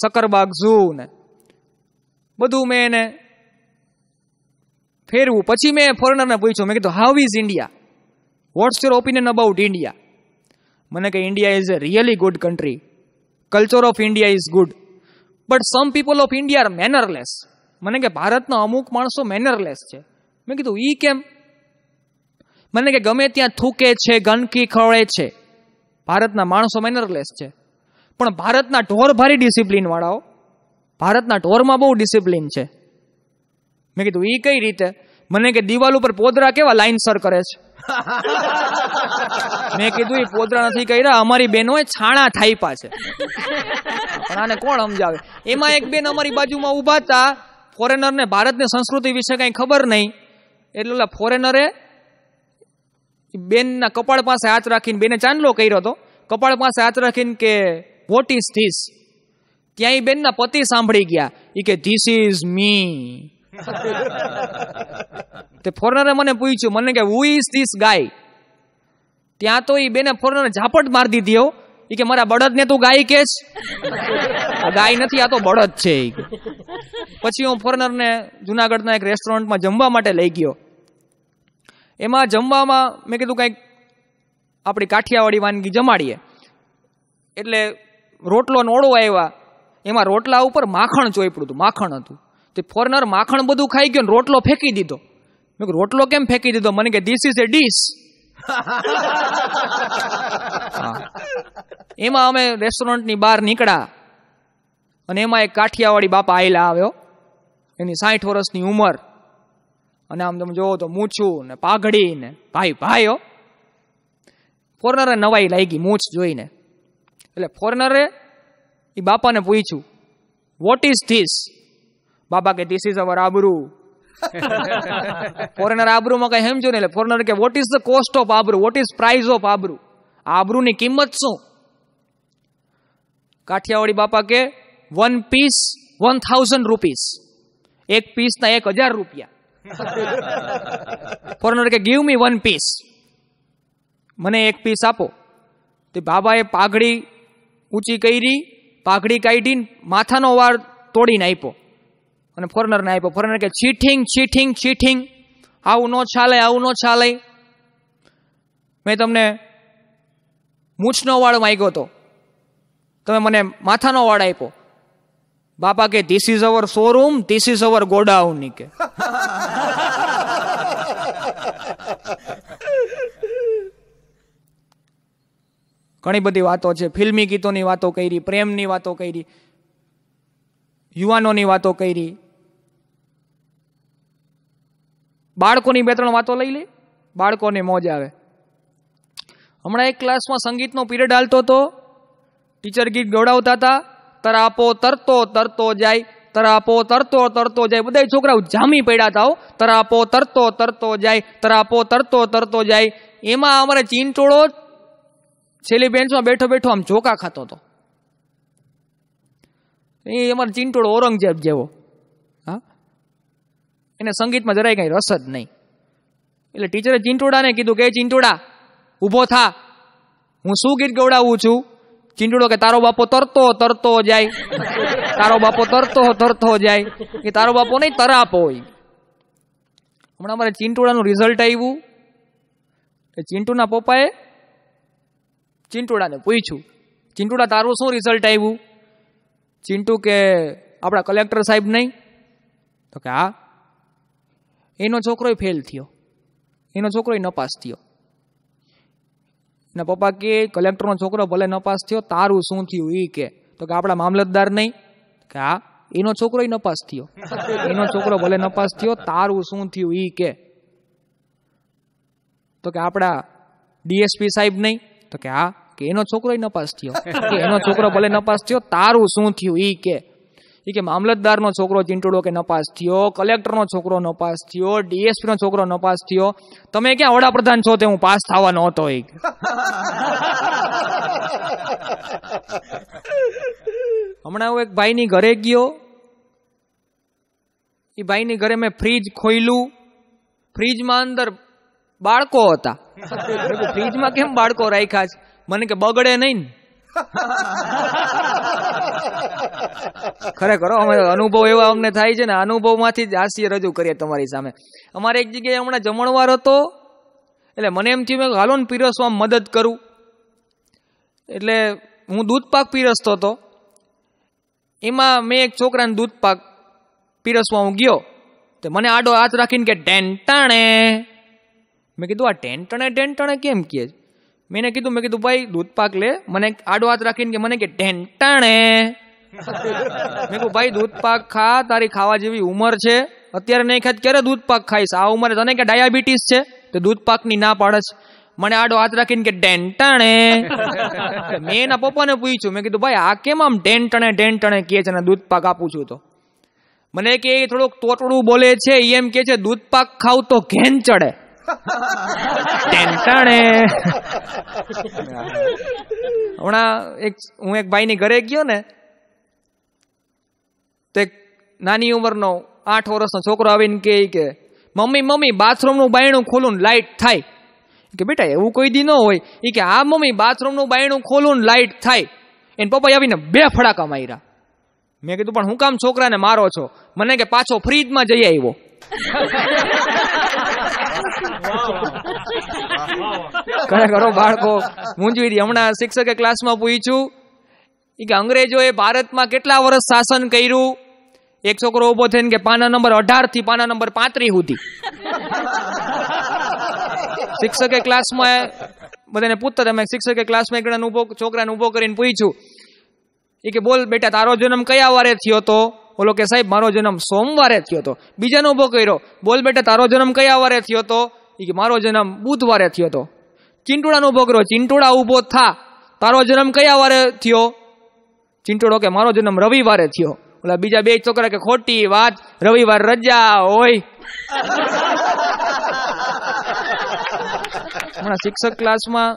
સકરબાગ ઝૂ ને બધું મેં એને ફેરવું પછી મેં ફોરેનરને પૂછ્યું મેં કીધું how is India what's your opinion about India મને કે India is a really good country culture of India is good but some people of India are mannerless મને કે ભારતના અમુક માણસો મેનરલેસ છે મેં કીધું ઈ કેમ મને કે ગમે ત્યાં થૂકે છે ગંદકી ખવળે છે ભારતના માણસો મેનરલેસ છે પણ ભારતના ઢોર ભારી ડિસિપ્લિન વાળાઓ ભારતના ઢોરમાં બહુ ડિસિપ્લિન છે મેં કીધું ઈ કઈ રીતે મને કે દિવાલ ઉપર પોદરા કેવા લાઇનસર કરે છે મેં કીધું એ પોદરા નથી કર્યા અમારી બહેનોએ છાણા થાઈપા પાસે પણ આને કોણ સમજાવે એમાં એક બેન અમારી બાજુમાં ઊભા હતા ફોરેનરને ભારતની સંસ્કૃતિ વિશે કાંઈ ખબર નહીં એટલે ઓલા ફોરેનરે બેનના કપાળ પાસે હાથ રાખીને બેને ચાંદલો કર્યો હતો કપાળ પાસે હાથ રાખીને કે વોટ ઇઝ ધીસ ત્યાં બેનના પતિ સાંભળી ગયા એ કે ધીસ ઇઝ મી તે ફોરેનરે મને પૂછ્યું મને કે હુ ઇઝ ધીસ ગાય ત્યાં તો એ બેને ફોરેનર ઝાપટ મારી દીધી એ કે મારા બળદને તું ગાય કે છે ગાય નથી આ તો બળદ છે પછી હું ફોરેનરને જુનાગઢના એક રેસ્ટોરન્ટમાં જમવા માટે લઈ ગયો એમાં જમવામાં મેં કીધું કંઈક આપણી કાઠિયાવાડી વાનગી જમાડીએ એટલે રોટલો નોળો આવ્યા એમાં રોટલા ઉપર માખણ ચોઈપડું હતું માખણ હતું તે ફોરેનર માખણ બધું ખાઈ ગયો ને રોટલો ફેંકી દીધો મેં રોટલો કેમ ફેંકી દીધો મને કે ધીસ ઇઝ એ ડીશ એમાં અમે રેસ્ટોરન્ટની બહાર નીકળ્યા અને એમાં એક કાઠિયાવાડી બાપા આયેલા આવ્યો એની સાઠ વર્ષની ઉંમર અને આમ તમે જોવો તો મૂછું ને પાઘડી ને ભાઈ ભાઈઓ ફોરેનરે નવાઈ લાગી મૂછ જોઈને એટલે ફોરેનરે એ બાપાને પૂછ્યું વોટ ઇઝ ધીસ બાબા કે ધીસ ઇઝ અવર આબરૂ ફોરેનર આબરુમાં કઈ સમજ્યું ને એટલે ફોરેનર કે what is the cost of આબરૂ વોટ ઇઝ પ્રાઇઝ ઓફ આબરૂ આબરૂની કિંમત શું કાઠિયાવાડી બાપા કે one piece one thousand rupees એક પીસના એક હજાર રૂપિયા ફોરેનર કે ગીવ મી વન પીસ મને એક પીસ આપો તે બાબાએ પાઘડી ઊંચી કરી પાઘડી કાઢીને માથાનો વાર તોડીને આપ્યો અને ફોરેનરને આપ્યો ફોરેનર કે ચીઠિંગ ચીટિંગ ચીટિંગ આવું ન છાલે આવું ન છાલે મેં તમને મૂછનો વાળ માગ્યો હતો તમે મને માથાનો વાળ આપ્યો બાપા કે this is our showroom this is our godown કે ઘણી બધી વાતો છે ફિલ્મી ગીતોની વાતો કરી પ્રેમની વાતો કરી યુવાનોની વાતો કરી બાળકોની બે ત્રણ વાતો લઈ લઈ બાળકોને મોજ આવે હમણાં એક ક્લાસમાં સંગીતનો પીરિયડ હાલતો હતો ટીચર ગીત ગવડાવતા હતા તરાપો તરતો તરતો જાય તરાપો તરતો તરતો જાય બધા છોકરાઓ જામી પડ્યા થાવ તરાપો તરતો તરતો જાય તરાપો તરતો તરતો જાય એમાં અમારે ચીનટોળો છેલ્લી બેન્ચમાં બેઠો બેઠો આમ ચોકા ખાતો હતો એ અમારે ચીનટોળો ઔરંગઝેબ જેવો હા એને સંગીતમાં જરાય કાંઈ રસ જ નહીં એટલે ટીચરે ચીંટોડાને કીધું કે ચીંટોડા ઊભો થા હું શું ગીત ગવડાવું છું ચીંડડો કે તારો બાપો તરતો તરતો જાય તારો બાપો તરતો તરતો જાય કે તારો બાપો નહીં તરાપો હોય હમણાં મારે ચીંટોડાનું રિઝલ્ટ આવ્યું એ ચીંટુના પપ્પાએ ચીંટોડાને પૂછ્યું ચીંટુડા તારું શું રિઝલ્ટ આવ્યું ચીંટુ કે આપણા કલેક્ટર સાહેબ નહીં તો કે હા એનો છોકરોય ફેલ થયો એનો છોકરોય નપાસ થયો ને પપ્પા કે કલેક્ટરનો છોકરો ભલે નપાસ થયો તારું શું થયું એ કે તો કે આપણા મામલતદાર નહીં કે હા એનો છોકરો નપાસ થયો એનો છોકરો ભલે નપાસ થયો તારું શું થયું એ કે તો કે આપણા ડીએસપી સાહેબ નહીં તો કે હા કે એનો છોકરો નપાસ થયો એનો છોકરો ભલે નપાસ થયો તારું શું થયું એ કે એ કે મામલતદારનો છોકરો ચીંટડો કે નપાસ થયો કલેક્ટરનો છોકરો નપાસ થયો નો છોકરો નપાસ થયો તમે ક્યાં વડાપ્રધાન છો તે હું પાસ થવાનો હતો એ હમણાં હું એક ભાઈ ની ઘરે ગયો એ ભાઈ ની ઘરે મેં ફ્રીજ ખોઈલું ફ્રીજમાં અંદર બાળકો હતા ફ્રીજમાં કેમ બાળકો રાખ્યા છે મને કે બગડે નહીં ખરેખર અમે અનુભવ એવા અમને થાય છે ને અનુભવમાંથી જ હાસ્ય રજૂ કરીએ તમારી સામે અમારે એક જગ્યાએ હમણાં જમણવાર હતો એટલે મને એમ થયું મેં હાલો ને પીરસવામાં મદદ કરું એટલે હું દૂધપાક પીરસતો હતો એમાં મેં એક છોકરાને દૂધપાક પીરસવા હું ગયો તો મને આડો હાથ રાખીને કે ટેન્ટાણે મેં કીધું આ ટેન્ટણે ટેન્ટણે કેમ કહે છે મેં કીધું મેં કીધું ભાઈ દૂધ પાક લે મને આડો હાથ રાખીને કે મને કે ટેન્ટાણે મેં કહું ભાઈ દૂધ પાક ખા તારી ખાવા જેવી ઉંમર છે અત્યારે નહીં ખાત ક્યારે દૂધ પાક ખાઈશ આ ઉંમરે તને કે ડાયાબિટીસ છે તો દૂધ ની ના પાડે મને આડો હાથ રાખીને કે ડેન્ટણે મેં એના પપ્પાને પૂછ્યું મેં કીધું ભાઈ આ કેમ આમ ડેન્ટણે ડેન્ટણે કે છે દૂધ પાક આપું છું તો મને કે એ થોડુંક તોટડું બોલે છે એમ કે છે દૂધ પાક ખાવ તો ઘેન ચડે ટેન્શણે હમણાં એક હું એક ભાઈની ઘરે ગયો ને તો એક નાની ઉંમરનો આઠ વર્ષનો છોકરો આવીને કહે કે મમ્મી મમ્મી બાથરૂમનું બાયણું ખોલું લાઇટ થાય કે બેટા એવું કોઈ દી ન હોય એ કે આ મમ્મી બાથરૂમનું બાયણું ખોલું લાઈટ થાય એને પપ્પા આવીને બે ફડાકા માર્યા મેં કીધું પણ હું કામ છોકરાને મારો છો મને કે પાછો ફ્રીજમાં જઈ આવ્યો ઘણા ઘણો બાળકો મૂંઝવી દે હમણાં શિક્ષકે ક્લાસમાં પૂછ્યું કે અંગ્રેજોએ ભારતમાં કેટલા વર્ષ શાસન કર્યું એક છોકરો ઉભો થઈને કે પાના નંબર અઢાર થી પાના નંબર પાંત્રીસ સુધી શિક્ષકે ક્લાસમાં બધાને પૂછતા તમે શિક્ષકે ક્લાસમાં એકડાને ઉભો છોકરાને ઉભો કરીને પૂછ્યું એ કે બોલ બેટા તારો જન્મ કયા વારે થયો તો બોલો કે સાહેબ મારો જન્મ સોમવારે થયો હતો બીજાનો ઉભો કર્યો બોલ બેટા તારો જન્મ કયા વારે થયો હતો એ કે મારો જન્મ બુધવારે થયો હતો ચિંટોડાનો ઉભો કર્યો ચિંટોડા ઊભો થા તારો જન્મ કયા વારે થયો ચિંટોડો કે મારો જન્મ રવિવારે થયો ઓલા બીજા બે છોકરા કે ખોટી વાત રવિવાર રજા હોય હમણાં શિક્ષક ક્લાસમાં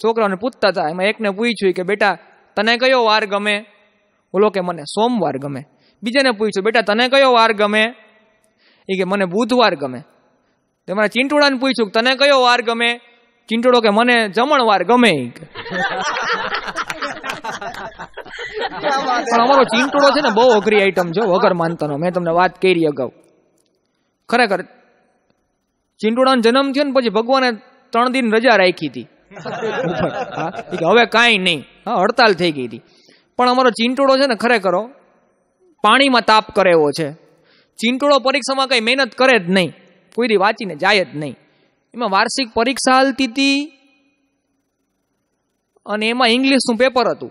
છોકરાઓને પૂછતા હતા એમાં એકને પૂછ્યું કે બેટા તને કયો વાર ગમે ઓલો કે મને સોમવાર ગમે બીજાને પૂછ્યું બેટા તને કયો વાર ગમે એ કે મને બુધવાર ગમે તે ચિંટુડાને ચિંટોડાને પૂછ્યું તને કયો વાર ગમે ચીંટડો કે મને જમણવાર ગમે પણ અમારો ચીંટડો છે ને બહુ અઘરી આઈટમ છે વગર માનતાનો મેં તમને વાત કરી અગાઉ ખરેખર ચિંટુડાનો જન્મ થયો ને પછી ભગવાને ત્રણ દિન રજા રાખી હતી હવે કાંઈ નહીં હા હડતાલ થઈ ગઈ હતી પણ અમારો ચીંટોડો છે ને ખરેખર પાણીમાં તાપ કરે એવો છે ચીંટોડો પરીક્ષામાં કંઈ મહેનત કરે જ નહીં કોઈ દી વાંચીને જાય જ નહીં એમાં વાર્ષિક પરીક્ષા હાલતી હતી અને એમાં ઇંગ્લિશનું પેપર હતું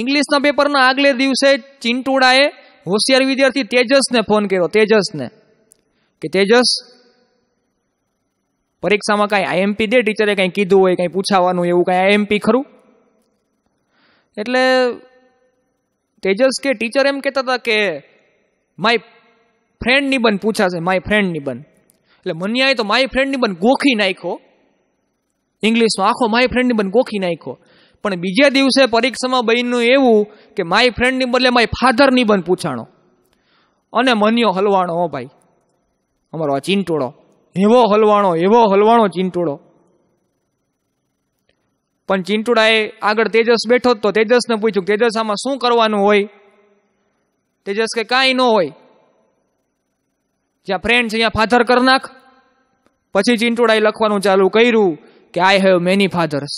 ઇંગ્લિશના પેપરના આગલે દિવસે ચિંટુડાએ હોશિયાર વિદ્યાર્થી તેજસને ફોન કર્યો તેજસને કે તેજસ પરીક્ષામાં કાંઈ આઈએમપી દે ટીચરે કાંઈ કીધું હોય કાંઈ પૂછાવાનું એવું કાંઈ આઈએમપી ખરું એટલે તેજસ કે ટીચર એમ કહેતા હતા કે માય ફ્રેન્ડની નિબંધ પૂછાશે માય ફ્રેન્ડ નિબંધ એટલે મન્યાએ તો માય ફ્રેન્ડની પણ ગોખી નાખ્યો ઇંગ્લિશમાં આખો માય ફ્રેન્ડની પણ ગોખી નાખ્યો પણ બીજે દિવસે પરીક્ષામાં બહેનનું એવું કે માય ફ્રેન્ડની બદલે માય ફાધરની બન પૂછાણો અને મન્યો હલવાણો હો ભાઈ અમારો આ ચિંટોળો એવો હલવાણો એવો હલવાણો ચિંટોળો પણ ચીંટુડાએ આગળ તેજસ બેઠો તો તેજસને પૂછ્યું તેજસ આમાં શું કરવાનું હોય તેજસ કે કાંઈ ન હોય જ્યાં ફ્રેન્ડ છે ત્યાં ફાધર કર નાખ પછી ચિંટોડાએ લખવાનું ચાલુ કર્યું કે I have many fathers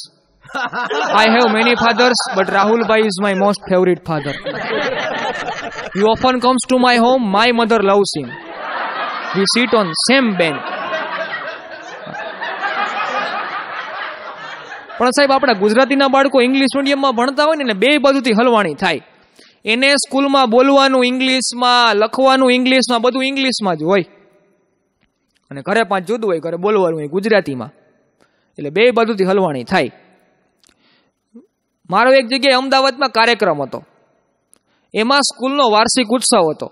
I have many fathers but Rahulbhai is my most favourite father you often comes to my home my mother loves him we sit on same bench પણ સાહેબ આપણા ગુજરાતીના બાળકો ઇંગ્લિશ મીડિયમમાં ભણતા હોય ને એટલે બે બાજુથી હલવાણી થાય એને સ્કૂલમાં બોલવાનું ઇંગ્લિશમાં લખવાનું ઇંગ્લિશમાં બધું ઇંગ્લિશમાં જ હોય અને ઘરે પાંચ જુદું હોય ઘરે બોલવાનું હોય ગુજરાતીમાં એટલે બે બાજુથી હલવાણી થાય મારો એક જગ્યાએ અમદાવાદમાં કાર્યક્રમ હતો એમાં સ્કૂલનો વાર્ષિક ઉત્સવ હતો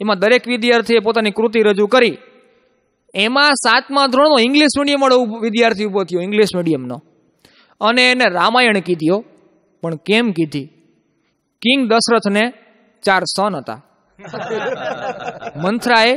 એમાં દરેક વિદ્યાર્થીએ પોતાની કૃતિ રજૂ કરી એમાં સાતમા ધોરણનો ઇંગ્લિશ મીડિયમવાળો વિદ્યાર્થી ઊભો થયો ઇંગ્લિશ મીડિયમનો અને એને રામાયણ કીધીઓ પણ કેમ કીધી કિંગ દશરથને ચાર સન હતા મંથરાએ